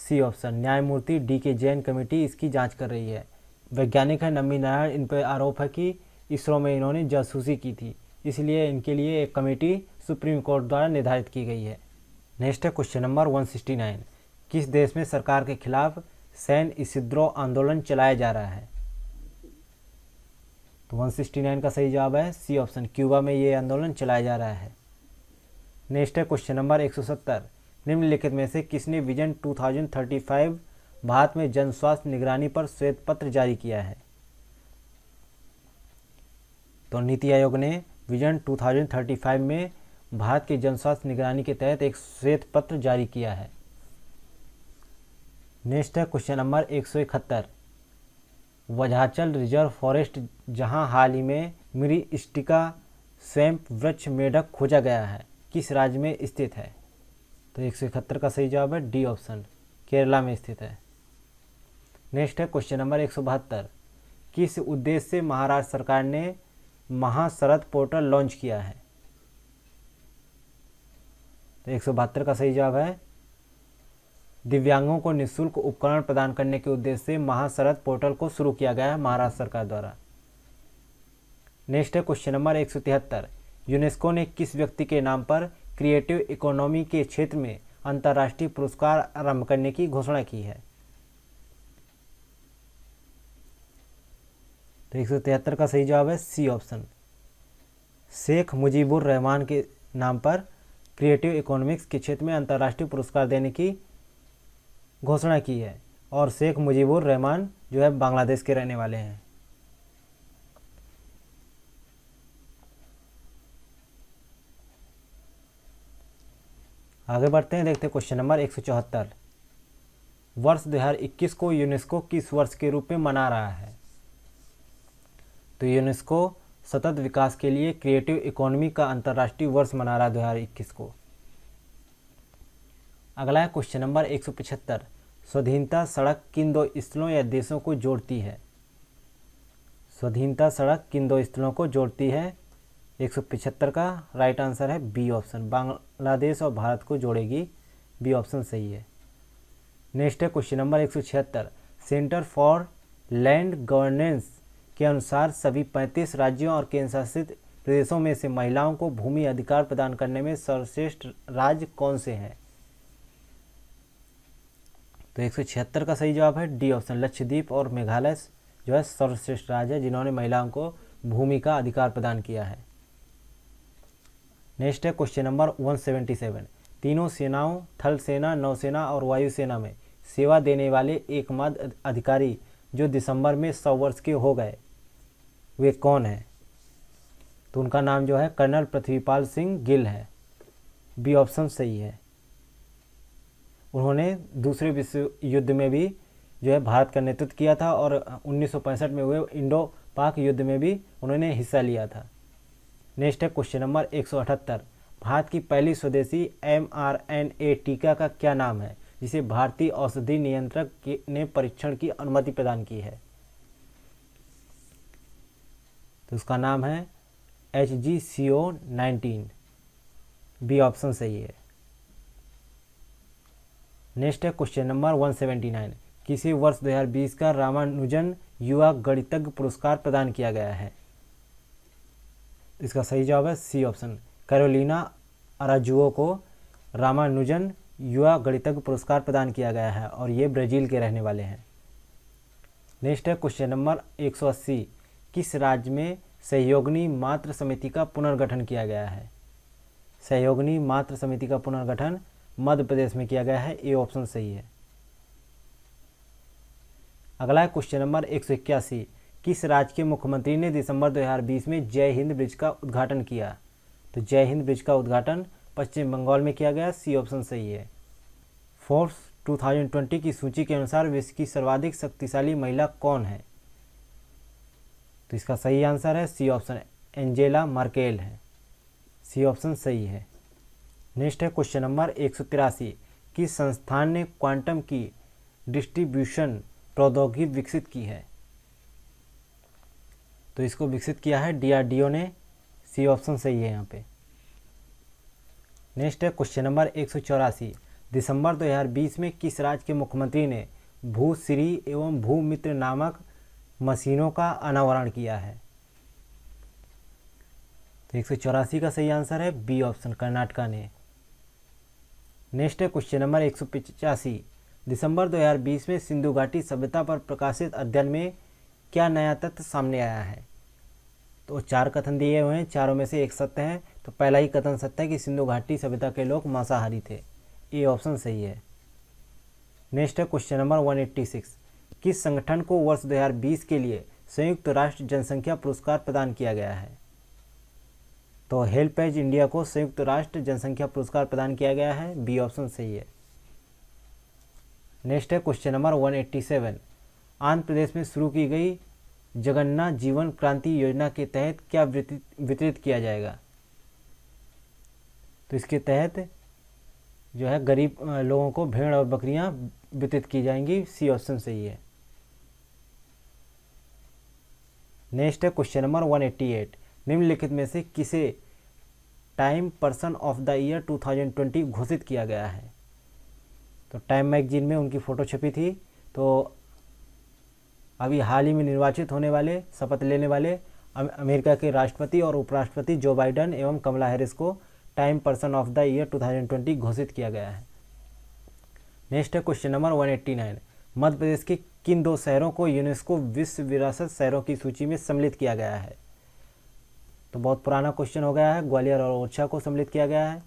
सी ऑप्शन न्यायमूर्ति डी के जैन कमेटी इसकी जांच कर रही है वैज्ञानिक है नम्बी नारायण इन पर आरोप है कि इसरो में इन्होंने जासूसी की थी इसलिए इनके लिए एक कमेटी सुप्रीम कोर्ट द्वारा निर्धारित की गई है नेक्स्ट है क्वेश्चन नंबर 169 किस देश में सरकार के खिलाफ सैन इसिद्रो आंदोलन चलाया जा रहा है तो का सही जवाब है सी ऑप्शन क्यूबा में ये आंदोलन चलाया जा रहा है नेक्स्ट है क्वेश्चन नंबर 170 निम्नलिखित में से किसने विजन 2035 भारत में जन स्वास्थ्य निगरानी पर श्वेत पत्र जारी किया है तो नीति आयोग ने विजन 2035 में भारत के जन स्वास्थ्य निगरानी के तहत एक श्वेत पत्र जारी किया है नेक्स्ट है question number 171 Vazhachal reserve forest जहां हाल ही में मिरीस्टिका स्वैम्प वृक्ष मेढक खोजा गया है किस राज्य में स्थित है तो एक सौ इकहत्तर का सही जवाब है डी ऑप्शन केरला में स्थित है नेक्स्ट है क्वेश्चन नंबर एक सौ बहत्तर किस उद्देश्य से महाराष्ट्र सरकार ने महाशरद पोर्टल लॉन्च किया है तो एक सौ बहत्तर का सही जवाब है दिव्यांगों को निःशुल्क उपकरण प्रदान करने के उद्देश्य से महाशरद पोर्टल को शुरू किया गया है महाराष्ट्र सरकार द्वारा नेक्स्ट है क्वेश्चन नंबर एक सौ तिहत्तर यूनेस्को ने किस व्यक्ति के नाम पर क्रिएटिव इकोनॉमी के क्षेत्र में अंतर्राष्ट्रीय पुरस्कार आरंभ करने की घोषणा की है तो एक सौ तिहत्तर का सही जवाब है सी ऑप्शन शेख मुजीबुर रहमान के नाम पर क्रिएटिव इकोनॉमिक्स के क्षेत्र में अंतर्राष्ट्रीय पुरस्कार देने की घोषणा की है और शेख मुजीबुर रहमान जो है बांग्लादेश के रहने वाले हैं आगे बढ़ते हैं देखते हैं क्वेश्चन नंबर एक वर्ष 2021 को यूनेस्को किस वर्ष के रूप में मना रहा है तो यूनेस्को सतत विकास के लिए क्रिएटिव इकोनॉमी का अंतर्राष्ट्रीय वर्ष मना रहा है 2021 को अगला है क्वेश्चन नंबर एक स्वाधीनता सड़क किन दो स्थलों या देशों को जोड़ती है स्वाधीनता सड़क किन दो स्थलों को जोड़ती है एक का राइट आंसर है बी ऑप्शन बांग्लादेश और भारत को जोड़ेगी बी ऑप्शन सही है नेक्स्ट है क्वेश्चन नंबर एक सौ छिहत्तर सेंटर फॉर लैंड गवर्नेंस के अनुसार सभी पैंतीस राज्यों और केंद्रशासित प्रदेशों में से महिलाओं को भूमि अधिकार प्रदान करने में सर्वश्रेष्ठ राज्य कौन से हैं तो एक सौ छिहत्तर का सही जवाब है डी ऑप्शन लक्षद्वीप और मेघालय जो है सर्वश्रेष्ठ राज्य है जिन्होंने महिलाओं को भूमि का अधिकार प्रदान किया है नेक्स्ट है क्वेश्चन नंबर 177 तीनों सेनाओं थल सेना नौसेना और वायुसेना में सेवा देने वाले एकमात्र अधिकारी जो दिसंबर में सौ वर्ष के हो गए वे कौन हैं तो उनका नाम जो है कर्नल पृथ्वीपाल सिंह गिल है बी ऑप्शन सही है उन्होंने दूसरे विश्व युद्ध में भी जो है भारत का नेतृत्व किया था और उन्नीस में हुए इंडो पाक युद्ध में भी उन्होंने हिस्सा लिया था नेक्स्ट है क्वेश्चन नंबर एक भारत की पहली स्वदेशी एम आर एन ए टीका का क्या नाम है जिसे भारतीय औषधि नियंत्रक ने परीक्षण की अनुमति प्रदान की है तो उसका नाम है H G C O nineteen B option सही है नेक्स्ट है क्वेश्चन नंबर 179 किसे वर्ष 2020 का रामानुजन युवा गणितज्ञ पुरस्कार प्रदान किया गया है इसका सही जवाब है सी ऑप्शन कैरोलिना अराजुओ को रामानुजन युवा गणितज्ञ पुरस्कार प्रदान किया गया है और ये ब्राज़ील के रहने वाले हैं नेक्स्ट है क्वेश्चन नंबर 180 किस राज्य में सहयोगनी मात्र समिति का पुनर्गठन किया गया है सहयोगनी मात्र समिति का पुनर्गठन मध्य प्रदेश में किया गया है ये ऑप्शन सही है अगला है क्वेश्चन नंबर एक किस राज्य के मुख्यमंत्री ने दिसंबर 2020 में जय हिंद ब्रिज का उद्घाटन किया तो जय हिंद ब्रिज का उद्घाटन पश्चिम बंगाल में किया गया सी ऑप्शन सही है फोर्स 2020 की सूची के अनुसार विश्व की सर्वाधिक शक्तिशाली महिला कौन है तो इसका सही आंसर है सी ऑप्शन एंजेला मार्केल है सी ऑप्शन सही है नेक्स्ट है क्वेश्चन नंबर एक सौ तिरासी किस संस्थान ने क्वांटम की डिस्ट्रीब्यूशन प्रौद्योगिकी विकसित की है तो इसको विकसित किया है डीआरडीओ ने सी ऑप्शन सही है यहाँ पे नेक्स्ट है क्वेश्चन नंबर एक सौ चौरासी दिसंबर दो हज़ार बीस में किस राज्य के मुख्यमंत्री ने भू श्री एवं भूमित्र नामक मशीनों का अनावरण किया है तो एक सौ चौरासी का सही आंसर है बी ऑप्शन कर्नाटका ने नेक्स्ट है क्वेश्चन नंबर एक सौ दिसंबर 2020 में सिंधु घाटी सभ्यता पर प्रकाशित अध्ययन में क्या नया तथ्य सामने आया है तो चार कथन दिए हुए हैं चारों में से एक सत्य है तो पहला ही कथन सत्य है कि सिंधु घाटी सभ्यता के लोग मांसाहारी थे ये ऑप्शन सही है नेक्स्ट है क्वेश्चन नंबर 186 किस संगठन को वर्ष 2020 के लिए संयुक्त राष्ट्र जनसंख्या पुरस्कार प्रदान किया गया है तो एज इंडिया को संयुक्त राष्ट्र जनसंख्या पुरस्कार प्रदान किया गया है बी ऑप्शन सही है नेक्स्ट है क्वेश्चन नंबर 187 आंध्र प्रदेश में शुरू की गई जगन्ना जीवन क्रांति योजना के तहत क्या वितरित किया जाएगा तो इसके तहत जो है गरीब लोगों को भेड़ और बकरियां वितरित की जाएंगी सी ऑप्शन सही है नेक्स्ट है क्वेश्चन नंबर 188 निम्नलिखित में से किसे Time person of the year 2020 घोषित किया गया है तो टाइम मैगजीन में उनकी फ़ोटो छपी थी तो अभी हाल ही में निर्वाचित होने वाले शपथ लेने वाले अमेरिका के राष्ट्रपति और उपराष्ट्रपति जो बाइडन एवं कमला हैरिस को Time person of the year 2020 घोषित किया गया है नेक्स्ट है क्वेश्चन नंबर 189 मध्य प्रदेश के किन दो शहरों को यूनेस्को विश्व विरासत शहरों की सूची में सम्मिलित किया गया है तो बहुत पुराना क्वेश्चन हो गया है ग्वालियर और ओरछा को सम्मिलित किया गया है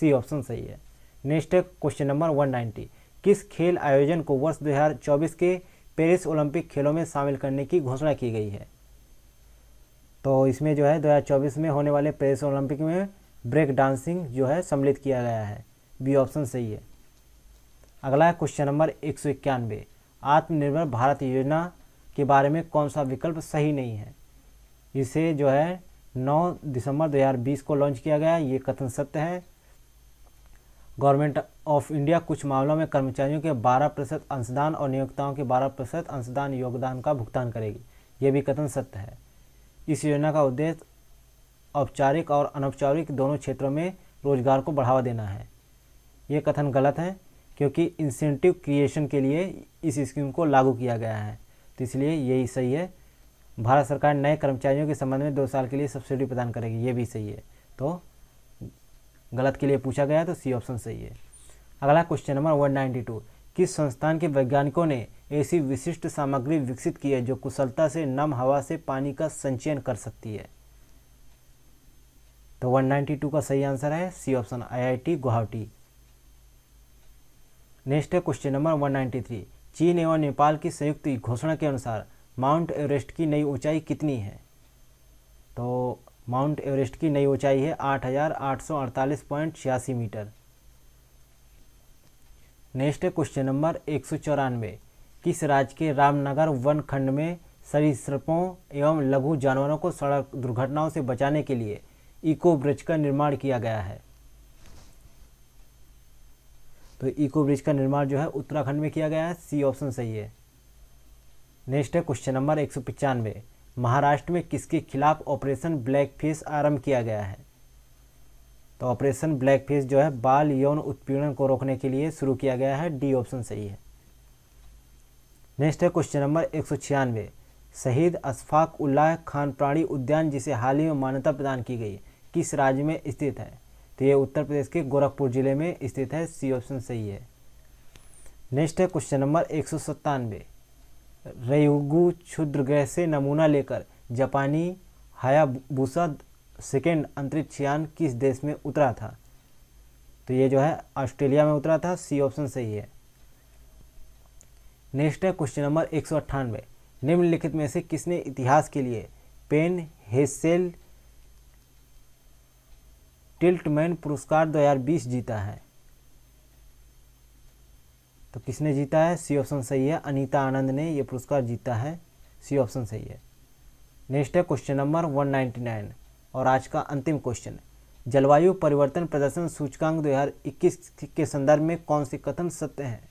सी ऑप्शन सही है नेक्स्ट है क्वेश्चन नंबर वन किस खेल आयोजन को वर्ष दो के पेरिस ओलंपिक खेलों में शामिल करने की घोषणा की गई है तो इसमें जो है 2024 में होने वाले पेरिस ओलंपिक में ब्रेक डांसिंग जो है सम्मिलित किया गया है बी ऑप्शन सही है अगला है क्वेश्चन नंबर एक सौ इक्यानवे आत्मनिर्भर भारत योजना के बारे में कौन सा विकल्प सही नहीं है इसे जो है 9 दिसंबर 2020 को लॉन्च किया गया ये कथन सत्य है गवर्नमेंट ऑफ इंडिया कुछ मामलों में कर्मचारियों के 12 प्रतिशत अंशदान और नियोक्ताओं के 12 प्रतिशत अंशदान योगदान का भुगतान करेगी यह भी कथन सत्य है इस योजना का उद्देश्य औपचारिक और अनौपचारिक दोनों क्षेत्रों में रोजगार को बढ़ावा देना है ये कथन गलत है क्योंकि इंसेंटिव क्रिएशन के लिए इस स्कीम को लागू किया गया है तो इसलिए यही सही है भारत सरकार नए कर्मचारियों के संबंध में दो साल के लिए सब्सिडी प्रदान करेगी ये भी सही है तो गलत के लिए पूछा गया तो सी ऑप्शन सही है अगला question number one ninety two किस संस्थान के वैज्ञानिकों ने ऐसी विशिष्ट सामग्री विकसित की है जो कुशलता से नम हवा से पानी का संचयन कर सकती है तो 192 का सही आंसर है C option IIT Guwahati next है क्वेश्चन नंबर 193 चीन एवं नेपाल की संयुक्त घोषणा के अनुसार माउंट एवरेस्ट की नई ऊंचाई कितनी है तो माउंट एवरेस्ट की नई ऊंचाई है आठ मीटर नेक्स्ट है क्वेश्चन नंबर एक किस राज्य के रामनगर वन खंड में सरीसृपों एवं लघु जानवरों को सड़क दुर्घटनाओं से बचाने के लिए इको ब्रिज का निर्माण किया गया है तो इको ब्रिज का निर्माण जो है उत्तराखंड में किया गया है सी ऑप्शन सही है नेक्स्ट है क्वेश्चन नंबर एक सौ पचानवे महाराष्ट्र में किसके खिलाफ ऑपरेशन ब्लैक फेस आरम्भ किया गया है तो ऑपरेशन ब्लैक फेस जो है बाल यौन उत्पीड़न को रोकने के लिए शुरू किया गया है डी ऑप्शन सही है नेक्स्ट है क्वेश्चन नंबर एक सौ छियानवे शहीद अशफाक उल्लाह खान प्राणी उद्यान जिसे हाल ही में मान्यता प्रदान की गई किस राज्य में स्थित है तो ये उत्तर प्रदेश के गोरखपुर जिले में स्थित है सी ऑप्शन सही है नेक्स्ट है क्वेश्चन नंबर एक सौ सत्तानवे रेयुगु क्षुद्रग्रह से नमूना लेकर जापानी हयाबुसा सेकेंड अंतरिक्ष यान किस देश में उतरा था तो ये जो है ऑस्ट्रेलिया में उतरा था सी ऑप्शन सही है नेक्स्ट है क्वेश्चन नंबर एक सौ अट्ठानवे निम्नलिखित में से किसने इतिहास के लिए पेन हेसेल टिल्टमैन पुरस्कार 2020 जीता है तो किसने जीता है सी ऑप्शन सही है अनीता आनंद ने यह पुरस्कार जीता है सी ऑप्शन सही है नेक्स्ट है क्वेश्चन नंबर 199 और आज का अंतिम क्वेश्चन जलवायु परिवर्तन प्रदर्शन सूचकांक 2021 के संदर्भ में कौन से कथन सत्य हैं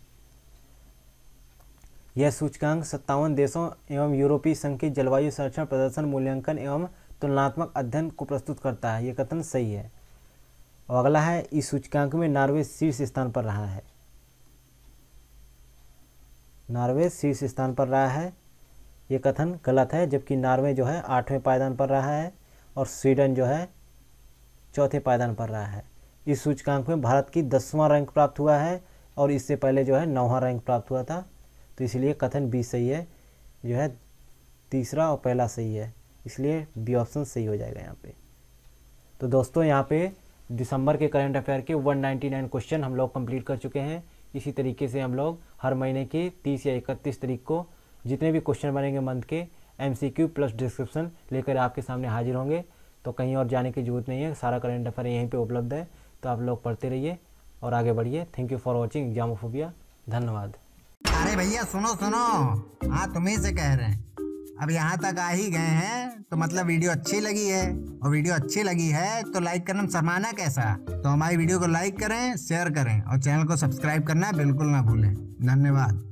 यह सूचकांक सत्तावन देशों एवं यूरोपीय संघ के जलवायु संरक्षण प्रदर्शन मूल्यांकन एवं तुलनात्मक अध्ययन को प्रस्तुत करता है यह कथन सही है और अगला है इस सूचकांक में नॉर्वे शीर्ष स्थान पर रहा है नॉर्वे शीर्ष स्थान पर रहा है ये कथन गलत है जबकि नॉर्वे जो है आठवें पायदान पर रहा है और स्वीडन जो है चौथे पायदान पर रहा है इस सूचकांक में भारत की दसवां रैंक प्राप्त हुआ है और इससे पहले जो है नौवा रैंक प्राप्त हुआ था तो इसलिए कथन बी सही है जो है तीसरा और पहला सही है इसलिए बी ऑप्शन सही हो जाएगा यहाँ पे तो दोस्तों यहाँ पे दिसंबर के करंट अफेयर के 199 क्वेश्चन हम लोग कंप्लीट कर चुके हैं इसी तरीके से हम लोग हर महीने के तीस या इकतीस तरीक को जितने भी क्वेश्चन बनेंगे मंथ के M C Q plus description लेकर आपके सामने हाजिर होंगे तो कहीं और जाने की जरूरत नहीं है सारा करेंट अफेयर यहीं पर उपलब्ध है तो आप लोग पढ़ते रहिए और आगे बढ़िए thank you for watching examophobia धन्यवाद अरे भैया सुनो सुनो हाँ तुम्हें से कह रहे हैं अब यहाँ तक आ ही गए हैं तो मतलब वीडियो अच्छी लगी है और वीडियो अच्छी लगी है तो लाइक करना समाना कैसा तो हमारी वीडियो को लाइक करें शेयर करें और चैनल को सब्सक्राइब करना बिल्कुल ना भूलें धन्यवाद